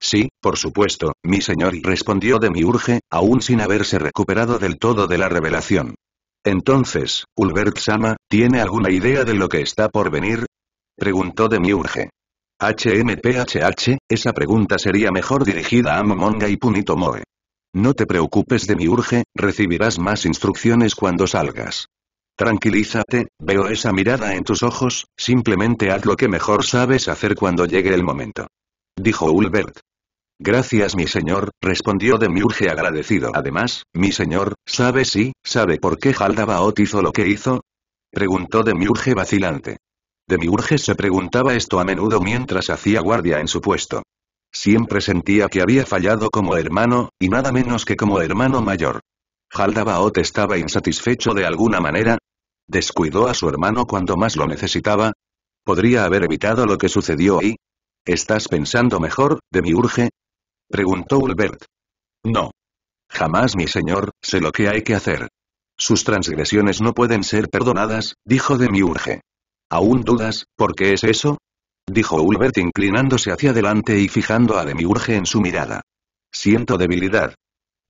Speaker 1: Sí, por supuesto, mi señor, respondió Demiurge, aún sin haberse recuperado del todo de la revelación. Entonces, Ulbert Sama, ¿tiene alguna idea de lo que está por venir? Preguntó Demiurge. HMPHH, esa pregunta sería mejor dirigida a Momonga y Punitomoe. No te preocupes Demiurge, recibirás más instrucciones cuando salgas. Tranquilízate, veo esa mirada en tus ojos, simplemente haz lo que mejor sabes hacer cuando llegue el momento. Dijo Ulbert. Gracias mi señor, respondió Demiurge agradecido. Además, mi señor, ¿sabe si, sabe por qué Haldabaot hizo lo que hizo? Preguntó Demiurge vacilante. Demiurge se preguntaba esto a menudo mientras hacía guardia en su puesto. Siempre sentía que había fallado como hermano, y nada menos que como hermano mayor. Jaldabaot estaba insatisfecho de alguna manera. ¿Descuidó a su hermano cuando más lo necesitaba? ¿Podría haber evitado lo que sucedió ahí? ¿Estás pensando mejor, de Preguntó Ulbert. No. Jamás mi señor, sé lo que hay que hacer. Sus transgresiones no pueden ser perdonadas, dijo Demiurge. ¿Aún dudas, por qué es eso? Dijo Ulbert inclinándose hacia adelante y fijando a Demiurge en su mirada. Siento debilidad,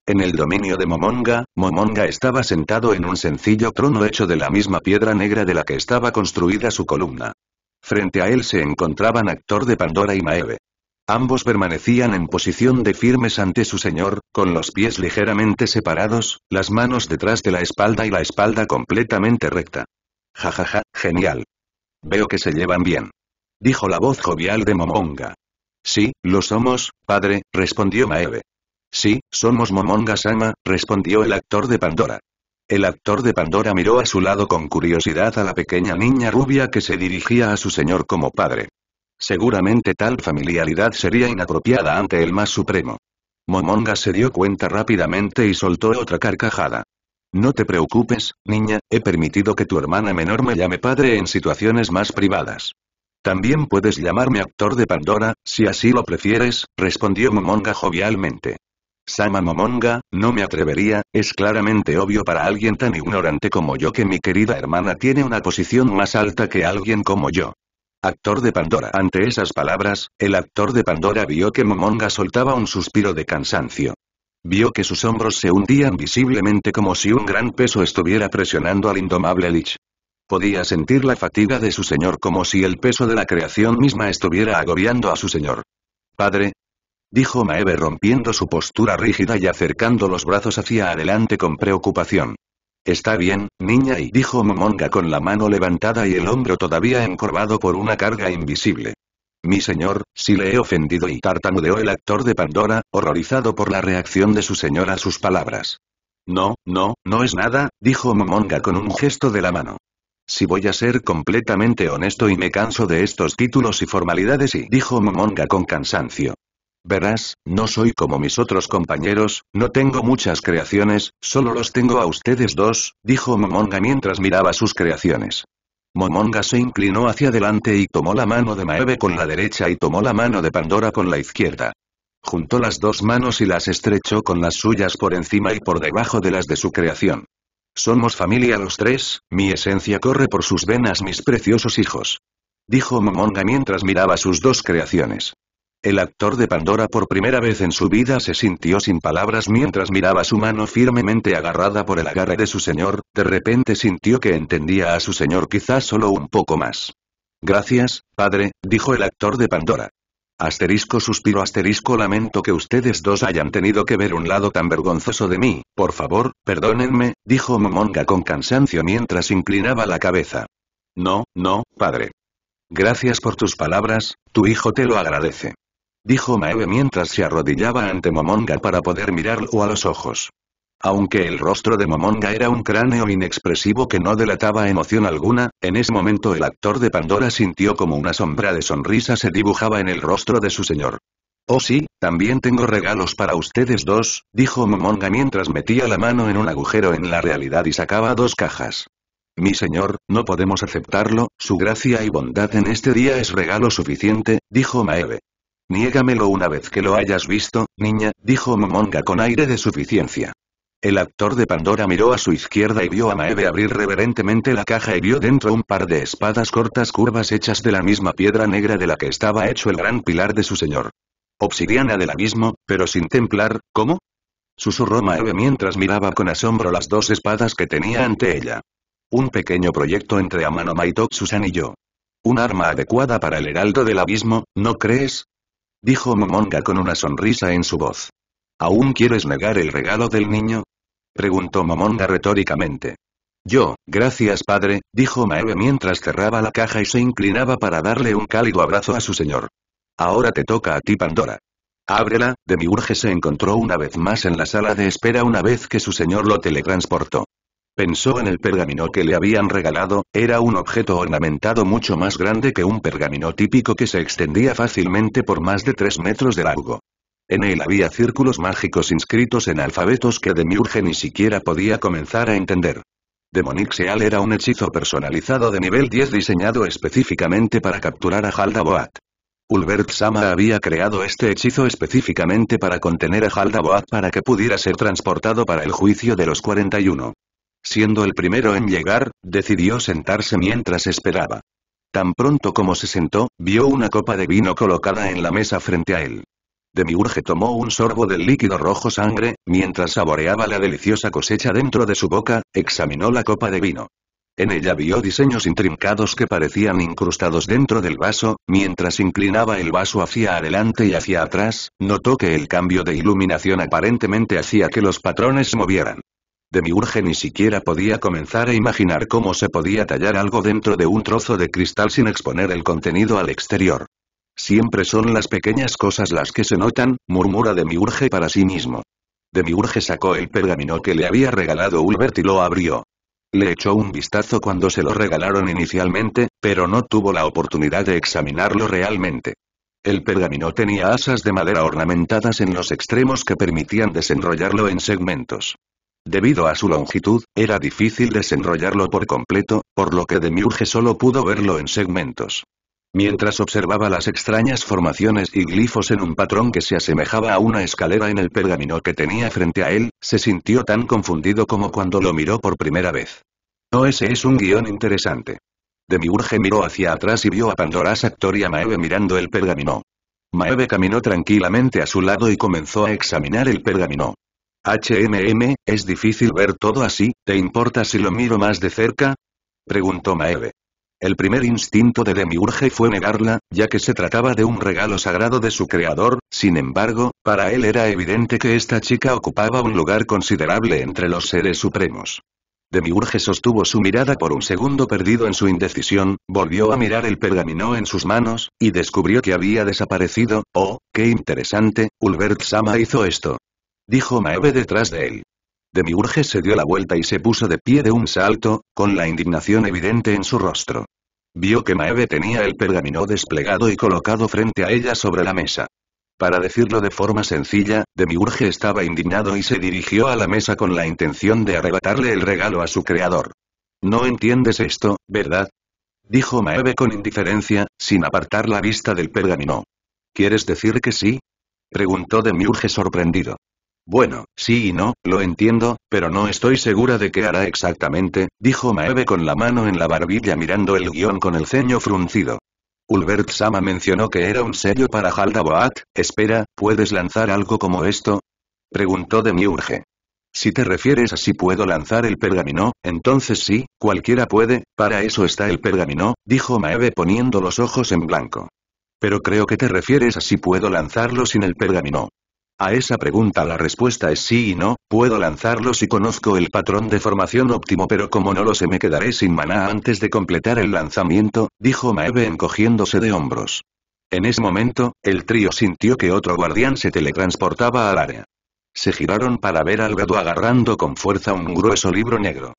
Speaker 1: en el dominio de Momonga, Momonga estaba sentado en un sencillo trono hecho de la misma piedra negra de la que estaba construida su columna. Frente a él se encontraban Actor de Pandora y Maeve. Ambos permanecían en posición de firmes ante su señor, con los pies ligeramente separados, las manos detrás de la espalda y la espalda completamente recta. Jajaja, ja, ja, genial. Veo que se llevan bien. Dijo la voz jovial de Momonga. Sí, lo somos, padre, respondió Maeve. Sí, somos Momonga-sama, respondió el actor de Pandora. El actor de Pandora miró a su lado con curiosidad a la pequeña niña rubia que se dirigía a su señor como padre. Seguramente tal familiaridad sería inapropiada ante el más supremo. Momonga se dio cuenta rápidamente y soltó otra carcajada. No te preocupes, niña, he permitido que tu hermana menor me llame padre en situaciones más privadas. También puedes llamarme actor de Pandora, si así lo prefieres, respondió Momonga jovialmente. Sama Momonga, no me atrevería, es claramente obvio para alguien tan ignorante como yo que mi querida hermana tiene una posición más alta que alguien como yo. Actor de Pandora. Ante esas palabras, el actor de Pandora vio que Momonga soltaba un suspiro de cansancio. Vio que sus hombros se hundían visiblemente como si un gran peso estuviera presionando al indomable Lich. Podía sentir la fatiga de su señor como si el peso de la creación misma estuviera agobiando a su señor. Padre, dijo Maeve rompiendo su postura rígida y acercando los brazos hacia adelante con preocupación. Está bien, niña, y dijo Momonga con la mano levantada y el hombro todavía encorvado por una carga invisible. Mi señor, si le he ofendido y tartamudeó el actor de Pandora, horrorizado por la reacción de su señora a sus palabras. No, no, no es nada, dijo Momonga con un gesto de la mano. Si voy a ser completamente honesto y me canso de estos títulos y formalidades y dijo Momonga con cansancio. Verás, no soy como mis otros compañeros, no tengo muchas creaciones, solo los tengo a ustedes dos, dijo Momonga mientras miraba sus creaciones. Momonga se inclinó hacia adelante y tomó la mano de Maeve con la derecha y tomó la mano de Pandora con la izquierda. Juntó las dos manos y las estrechó con las suyas por encima y por debajo de las de su creación. Somos familia los tres, mi esencia corre por sus venas mis preciosos hijos. Dijo Momonga mientras miraba sus dos creaciones. El actor de Pandora por primera vez en su vida se sintió sin palabras mientras miraba su mano firmemente agarrada por el agarre de su señor, de repente sintió que entendía a su señor quizás solo un poco más. Gracias, padre, dijo el actor de Pandora. Asterisco suspiro asterisco lamento que ustedes dos hayan tenido que ver un lado tan vergonzoso de mí, por favor, perdónenme, dijo Momonga con cansancio mientras inclinaba la cabeza. No, no, padre. Gracias por tus palabras, tu hijo te lo agradece dijo Maeve mientras se arrodillaba ante Momonga para poder mirarlo a los ojos. Aunque el rostro de Momonga era un cráneo inexpresivo que no delataba emoción alguna, en ese momento el actor de Pandora sintió como una sombra de sonrisa se dibujaba en el rostro de su señor. Oh sí, también tengo regalos para ustedes dos, dijo Momonga mientras metía la mano en un agujero en la realidad y sacaba dos cajas. Mi señor, no podemos aceptarlo, su gracia y bondad en este día es regalo suficiente, dijo Maeve. Niégamelo una vez que lo hayas visto, niña, dijo Momonga con aire de suficiencia. El actor de Pandora miró a su izquierda y vio a Maeve abrir reverentemente la caja y vio dentro un par de espadas cortas curvas hechas de la misma piedra negra de la que estaba hecho el gran pilar de su señor. Obsidiana del abismo, pero sin templar, ¿cómo? Susurró Maeve mientras miraba con asombro las dos espadas que tenía ante ella. Un pequeño proyecto entre Amano Maitok Susan y yo. Un arma adecuada para el heraldo del abismo, ¿no crees? Dijo Momonga con una sonrisa en su voz. ¿Aún quieres negar el regalo del niño? Preguntó Momonga retóricamente. Yo, gracias padre, dijo Maeve mientras cerraba la caja y se inclinaba para darle un cálido abrazo a su señor. Ahora te toca a ti Pandora. Ábrela, Demiurge se encontró una vez más en la sala de espera una vez que su señor lo teletransportó. Pensó en el pergamino que le habían regalado, era un objeto ornamentado mucho más grande que un pergamino típico que se extendía fácilmente por más de 3 metros de largo. En él había círculos mágicos inscritos en alfabetos que Demiurge ni siquiera podía comenzar a entender. Demonixial era un hechizo personalizado de nivel 10 diseñado específicamente para capturar a Haldaboat. Ulbert Sama había creado este hechizo específicamente para contener a Haldaboat para que pudiera ser transportado para el juicio de los 41. Siendo el primero en llegar, decidió sentarse mientras esperaba. Tan pronto como se sentó, vio una copa de vino colocada en la mesa frente a él. Demiurge tomó un sorbo del líquido rojo sangre, mientras saboreaba la deliciosa cosecha dentro de su boca, examinó la copa de vino. En ella vio diseños intrincados que parecían incrustados dentro del vaso, mientras inclinaba el vaso hacia adelante y hacia atrás, notó que el cambio de iluminación aparentemente hacía que los patrones movieran. Demiurge ni siquiera podía comenzar a imaginar cómo se podía tallar algo dentro de un trozo de cristal sin exponer el contenido al exterior. Siempre son las pequeñas cosas las que se notan, murmura Demiurge para sí mismo. Demiurge sacó el pergamino que le había regalado Ulbert y lo abrió. Le echó un vistazo cuando se lo regalaron inicialmente, pero no tuvo la oportunidad de examinarlo realmente. El pergamino tenía asas de madera ornamentadas en los extremos que permitían desenrollarlo en segmentos. Debido a su longitud, era difícil desenrollarlo por completo, por lo que Demiurge solo pudo verlo en segmentos. Mientras observaba las extrañas formaciones y glifos en un patrón que se asemejaba a una escalera en el pergamino que tenía frente a él, se sintió tan confundido como cuando lo miró por primera vez. Oh ese es un guión interesante. Demiurge miró hacia atrás y vio a Pandora Sactor y a Maeve mirando el pergamino. Maeve caminó tranquilamente a su lado y comenzó a examinar el pergamino. HMM, es difícil ver todo así, ¿te importa si lo miro más de cerca? Preguntó Maeve. El primer instinto de Demiurge fue negarla, ya que se trataba de un regalo sagrado de su creador, sin embargo, para él era evidente que esta chica ocupaba un lugar considerable entre los seres supremos. Demiurge sostuvo su mirada por un segundo perdido en su indecisión, volvió a mirar el pergamino en sus manos, y descubrió que había desaparecido, oh, qué interesante, Ulbert Sama hizo esto dijo Maeve detrás de él. Demiurge se dio la vuelta y se puso de pie de un salto, con la indignación evidente en su rostro. Vio que Maeve tenía el pergamino desplegado y colocado frente a ella sobre la mesa. Para decirlo de forma sencilla, Demiurge estaba indignado y se dirigió a la mesa con la intención de arrebatarle el regalo a su creador. No entiendes esto, ¿verdad? Dijo Maeve con indiferencia, sin apartar la vista del pergamino. ¿Quieres decir que sí? Preguntó Demiurge sorprendido. Bueno, sí y no, lo entiendo, pero no estoy segura de qué hará exactamente, dijo Maeve con la mano en la barbilla mirando el guión con el ceño fruncido. Ulbert Sama mencionó que era un sello para Haldaboat, espera, ¿puedes lanzar algo como esto? Preguntó de urge. Si te refieres a si puedo lanzar el pergamino, entonces sí, cualquiera puede, para eso está el pergamino, dijo Maeve poniendo los ojos en blanco. Pero creo que te refieres a si puedo lanzarlo sin el pergamino. A esa pregunta la respuesta es sí y no, puedo lanzarlo si conozco el patrón de formación óptimo pero como no lo sé me quedaré sin maná antes de completar el lanzamiento, dijo Maeve encogiéndose de hombros. En ese momento, el trío sintió que otro guardián se teletransportaba al área. Se giraron para ver al gado agarrando con fuerza un grueso libro negro.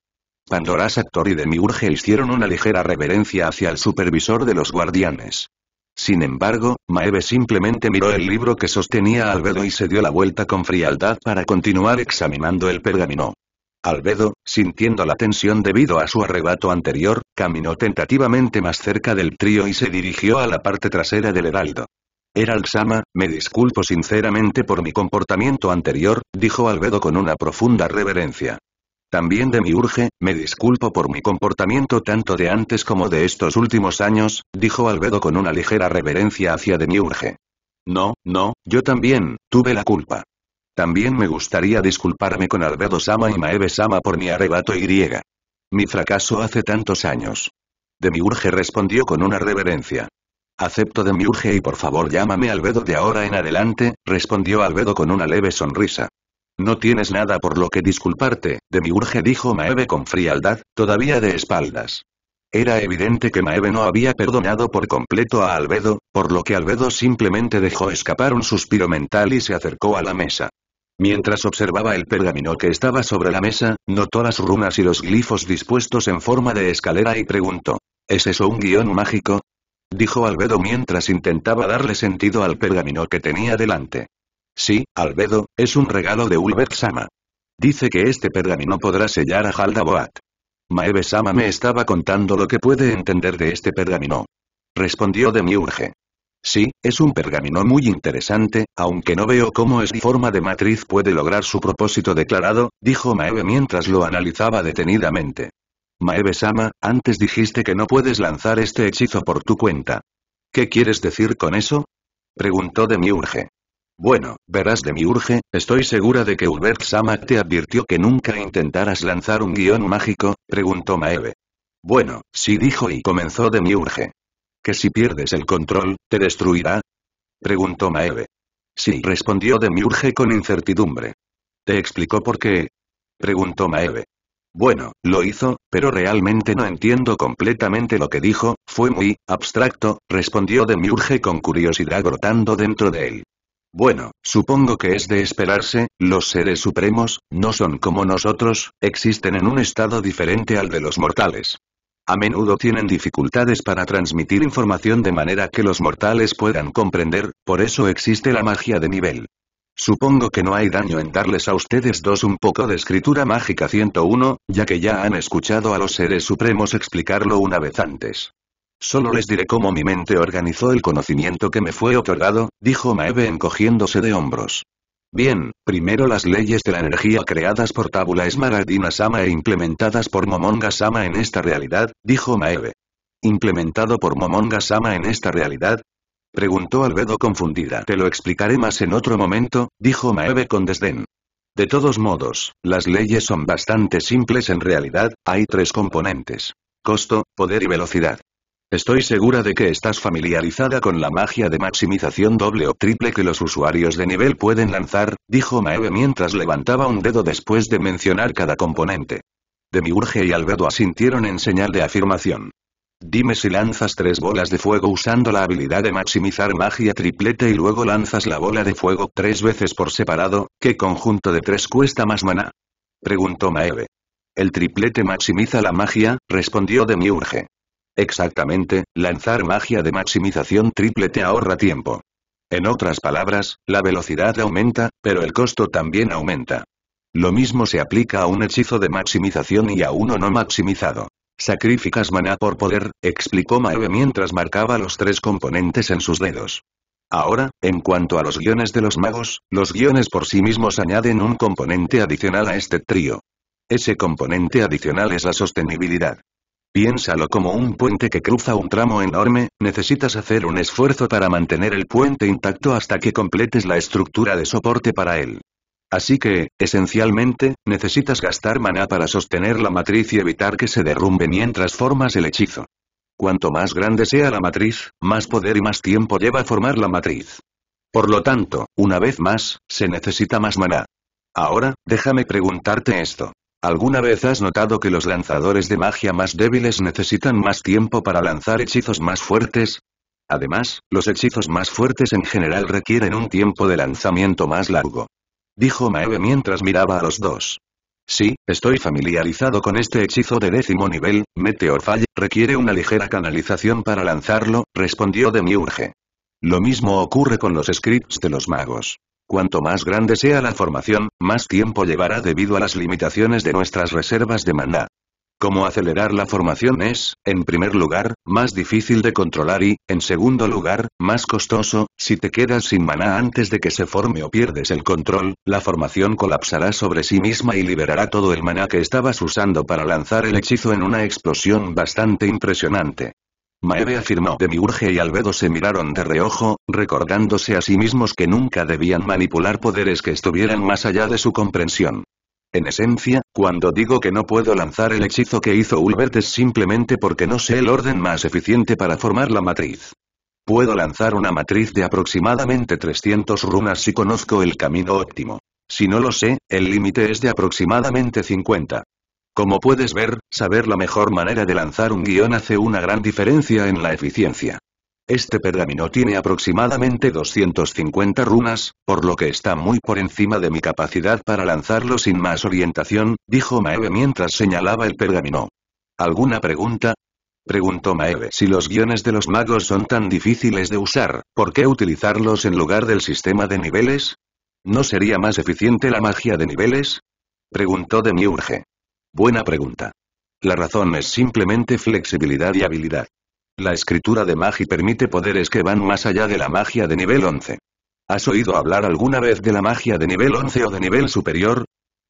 Speaker 1: Pandora Sactor y Demiurge hicieron una ligera reverencia hacia el supervisor de los guardianes. Sin embargo, Maeve simplemente miró el libro que sostenía Albedo y se dio la vuelta con frialdad para continuar examinando el pergamino. Albedo, sintiendo la tensión debido a su arrebato anterior, caminó tentativamente más cerca del trío y se dirigió a la parte trasera del heraldo. Herald Sama, me disculpo sinceramente por mi comportamiento anterior, dijo Albedo con una profunda reverencia. También urge, me disculpo por mi comportamiento tanto de antes como de estos últimos años, dijo Albedo con una ligera reverencia hacia Demiurge. No, no, yo también, tuve la culpa. También me gustaría disculparme con Albedo Sama y Maeve Sama por mi arrebato y griega. Mi fracaso hace tantos años. Demiurge respondió con una reverencia. Acepto de urge y por favor llámame Albedo de ahora en adelante, respondió Albedo con una leve sonrisa. No tienes nada por lo que disculparte, de Demiurge dijo Maeve con frialdad, todavía de espaldas. Era evidente que Maeve no había perdonado por completo a Albedo, por lo que Albedo simplemente dejó escapar un suspiro mental y se acercó a la mesa. Mientras observaba el pergamino que estaba sobre la mesa, notó las runas y los glifos dispuestos en forma de escalera y preguntó, ¿es eso un guión mágico? Dijo Albedo mientras intentaba darle sentido al pergamino que tenía delante. Sí, Albedo, es un regalo de Ulbert sama Dice que este pergamino podrá sellar a Haldaboat. Maeve-sama me estaba contando lo que puede entender de este pergamino. Respondió Demiurge. Sí, es un pergamino muy interesante, aunque no veo cómo es esta forma de matriz puede lograr su propósito declarado, dijo Maeve mientras lo analizaba detenidamente. Maeve-sama, antes dijiste que no puedes lanzar este hechizo por tu cuenta. ¿Qué quieres decir con eso? Preguntó Demiurge. Bueno, verás de Demiurge, estoy segura de que Ulbert Samak te advirtió que nunca intentaras lanzar un guión mágico, preguntó Maeve. Bueno, sí dijo y comenzó de Demiurge. ¿Que si pierdes el control, te destruirá? preguntó Maeve. Sí respondió Demiurge con incertidumbre. ¿Te explicó por qué? preguntó Maeve. Bueno, lo hizo, pero realmente no entiendo completamente lo que dijo, fue muy abstracto, respondió Demiurge con curiosidad brotando dentro de él. Bueno, supongo que es de esperarse, los seres supremos, no son como nosotros, existen en un estado diferente al de los mortales. A menudo tienen dificultades para transmitir información de manera que los mortales puedan comprender, por eso existe la magia de nivel. Supongo que no hay daño en darles a ustedes dos un poco de escritura mágica 101, ya que ya han escuchado a los seres supremos explicarlo una vez antes. Solo les diré cómo mi mente organizó el conocimiento que me fue otorgado, dijo Maeve encogiéndose de hombros. Bien, primero las leyes de la energía creadas por Tábula Esmaradina sama e implementadas por Momonga-sama en esta realidad, dijo Maeve. ¿Implementado por Momonga-sama en esta realidad? Preguntó Albedo confundida. Te lo explicaré más en otro momento, dijo Maeve con desdén. De todos modos, las leyes son bastante simples en realidad, hay tres componentes. Costo, poder y velocidad. Estoy segura de que estás familiarizada con la magia de maximización doble o triple que los usuarios de nivel pueden lanzar, dijo Maeve mientras levantaba un dedo después de mencionar cada componente. Demiurge y Albedo asintieron en señal de afirmación. Dime si lanzas tres bolas de fuego usando la habilidad de maximizar magia triplete y luego lanzas la bola de fuego tres veces por separado, ¿qué conjunto de tres cuesta más maná? Preguntó Maeve. El triplete maximiza la magia, respondió Demiurge. Exactamente, lanzar magia de maximización triple te ahorra tiempo. En otras palabras, la velocidad aumenta, pero el costo también aumenta. Lo mismo se aplica a un hechizo de maximización y a uno no maximizado. Sacrificas maná por poder, explicó Maeve mientras marcaba los tres componentes en sus dedos. Ahora, en cuanto a los guiones de los magos, los guiones por sí mismos añaden un componente adicional a este trío. Ese componente adicional es la sostenibilidad. Piénsalo como un puente que cruza un tramo enorme, necesitas hacer un esfuerzo para mantener el puente intacto hasta que completes la estructura de soporte para él. Así que, esencialmente, necesitas gastar maná para sostener la matriz y evitar que se derrumbe mientras formas el hechizo. Cuanto más grande sea la matriz, más poder y más tiempo lleva formar la matriz. Por lo tanto, una vez más, se necesita más maná. Ahora, déjame preguntarte esto. ¿Alguna vez has notado que los lanzadores de magia más débiles necesitan más tiempo para lanzar hechizos más fuertes? Además, los hechizos más fuertes en general requieren un tiempo de lanzamiento más largo. Dijo Maeve mientras miraba a los dos. Sí, estoy familiarizado con este hechizo de décimo nivel, Meteor Fall, requiere una ligera canalización para lanzarlo, respondió Demiurge. Lo mismo ocurre con los scripts de los magos. Cuanto más grande sea la formación, más tiempo llevará debido a las limitaciones de nuestras reservas de maná. Como acelerar la formación es, en primer lugar, más difícil de controlar y, en segundo lugar, más costoso, si te quedas sin maná antes de que se forme o pierdes el control, la formación colapsará sobre sí misma y liberará todo el maná que estabas usando para lanzar el hechizo en una explosión bastante impresionante. Maeve afirmó. Demiurge y Albedo se miraron de reojo, recordándose a sí mismos que nunca debían manipular poderes que estuvieran más allá de su comprensión. En esencia, cuando digo que no puedo lanzar el hechizo que hizo Ulbert es simplemente porque no sé el orden más eficiente para formar la matriz. Puedo lanzar una matriz de aproximadamente 300 runas si conozco el camino óptimo. Si no lo sé, el límite es de aproximadamente 50. Como puedes ver, saber la mejor manera de lanzar un guión hace una gran diferencia en la eficiencia. Este pergamino tiene aproximadamente 250 runas, por lo que está muy por encima de mi capacidad para lanzarlo sin más orientación, dijo Maeve mientras señalaba el pergamino. ¿Alguna pregunta? Preguntó Maeve. Si los guiones de los magos son tan difíciles de usar, ¿por qué utilizarlos en lugar del sistema de niveles? ¿No sería más eficiente la magia de niveles? Preguntó Demiurge. Buena pregunta. La razón es simplemente flexibilidad y habilidad. La escritura de Magi permite poderes que van más allá de la magia de nivel 11. ¿Has oído hablar alguna vez de la magia de nivel 11 o de nivel superior?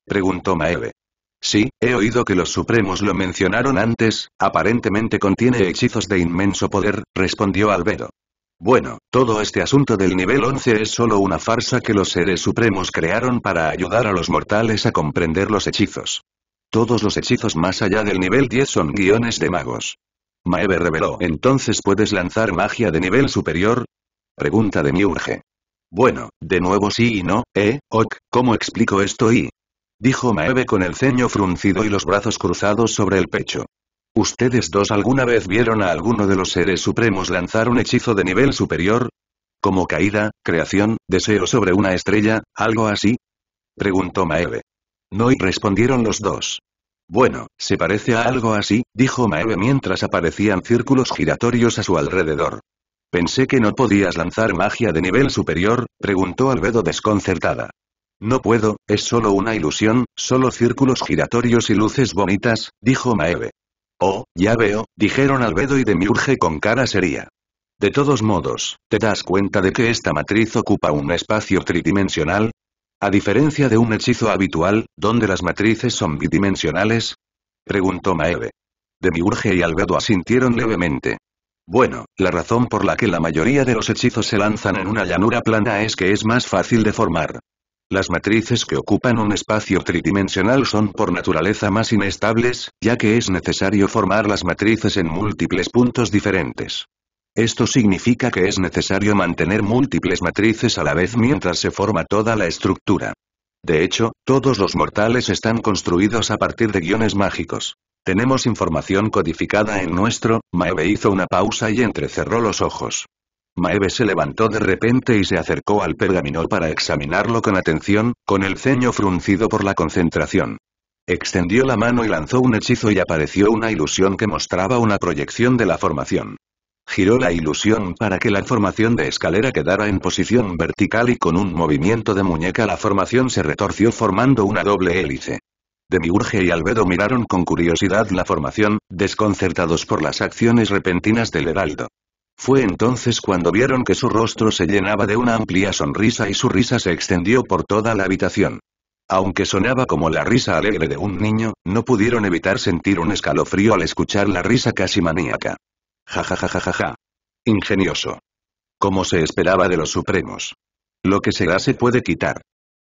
Speaker 1: Preguntó Maeve. Sí, he oído que los Supremos lo mencionaron antes, aparentemente contiene hechizos de inmenso poder, respondió Albedo. Bueno, todo este asunto del nivel 11 es solo una farsa que los seres supremos crearon para ayudar a los mortales a comprender los hechizos. Todos los hechizos más allá del nivel 10 son guiones de magos. Maeve reveló. ¿Entonces puedes lanzar magia de nivel superior? Pregunta de mi urge. Bueno, de nuevo sí y no, ¿eh, Ok, ¿cómo explico esto y...? Dijo Maeve con el ceño fruncido y los brazos cruzados sobre el pecho. ¿Ustedes dos alguna vez vieron a alguno de los seres supremos lanzar un hechizo de nivel superior? ¿Como caída, creación, deseo sobre una estrella, algo así? Preguntó Maeve. No y respondieron los dos. Bueno, se parece a algo así, dijo Maeve mientras aparecían círculos giratorios a su alrededor. Pensé que no podías lanzar magia de nivel superior, preguntó Albedo desconcertada. No puedo, es solo una ilusión, solo círculos giratorios y luces bonitas, dijo Maeve. Oh, ya veo, dijeron Albedo y Demiurge con cara seria. De todos modos, ¿te das cuenta de que esta matriz ocupa un espacio tridimensional? A diferencia de un hechizo habitual, donde las matrices son bidimensionales? Preguntó Maeve. Demiurge y Albedo asintieron levemente. Bueno, la razón por la que la mayoría de los hechizos se lanzan en una llanura plana es que es más fácil de formar. Las matrices que ocupan un espacio tridimensional son por naturaleza más inestables, ya que es necesario formar las matrices en múltiples puntos diferentes. Esto significa que es necesario mantener múltiples matrices a la vez mientras se forma toda la estructura. De hecho, todos los mortales están construidos a partir de guiones mágicos. Tenemos información codificada en nuestro, Maeve hizo una pausa y entrecerró los ojos. Maeve se levantó de repente y se acercó al pergamino para examinarlo con atención, con el ceño fruncido por la concentración. Extendió la mano y lanzó un hechizo y apareció una ilusión que mostraba una proyección de la formación. Giró la ilusión para que la formación de escalera quedara en posición vertical y con un movimiento de muñeca la formación se retorció formando una doble hélice. Demiurge y Albedo miraron con curiosidad la formación, desconcertados por las acciones repentinas del heraldo. Fue entonces cuando vieron que su rostro se llenaba de una amplia sonrisa y su risa se extendió por toda la habitación. Aunque sonaba como la risa alegre de un niño, no pudieron evitar sentir un escalofrío al escuchar la risa casi maníaca. Ja ja ja ja ja Ingenioso. Como se esperaba de los supremos. Lo que se da se puede quitar.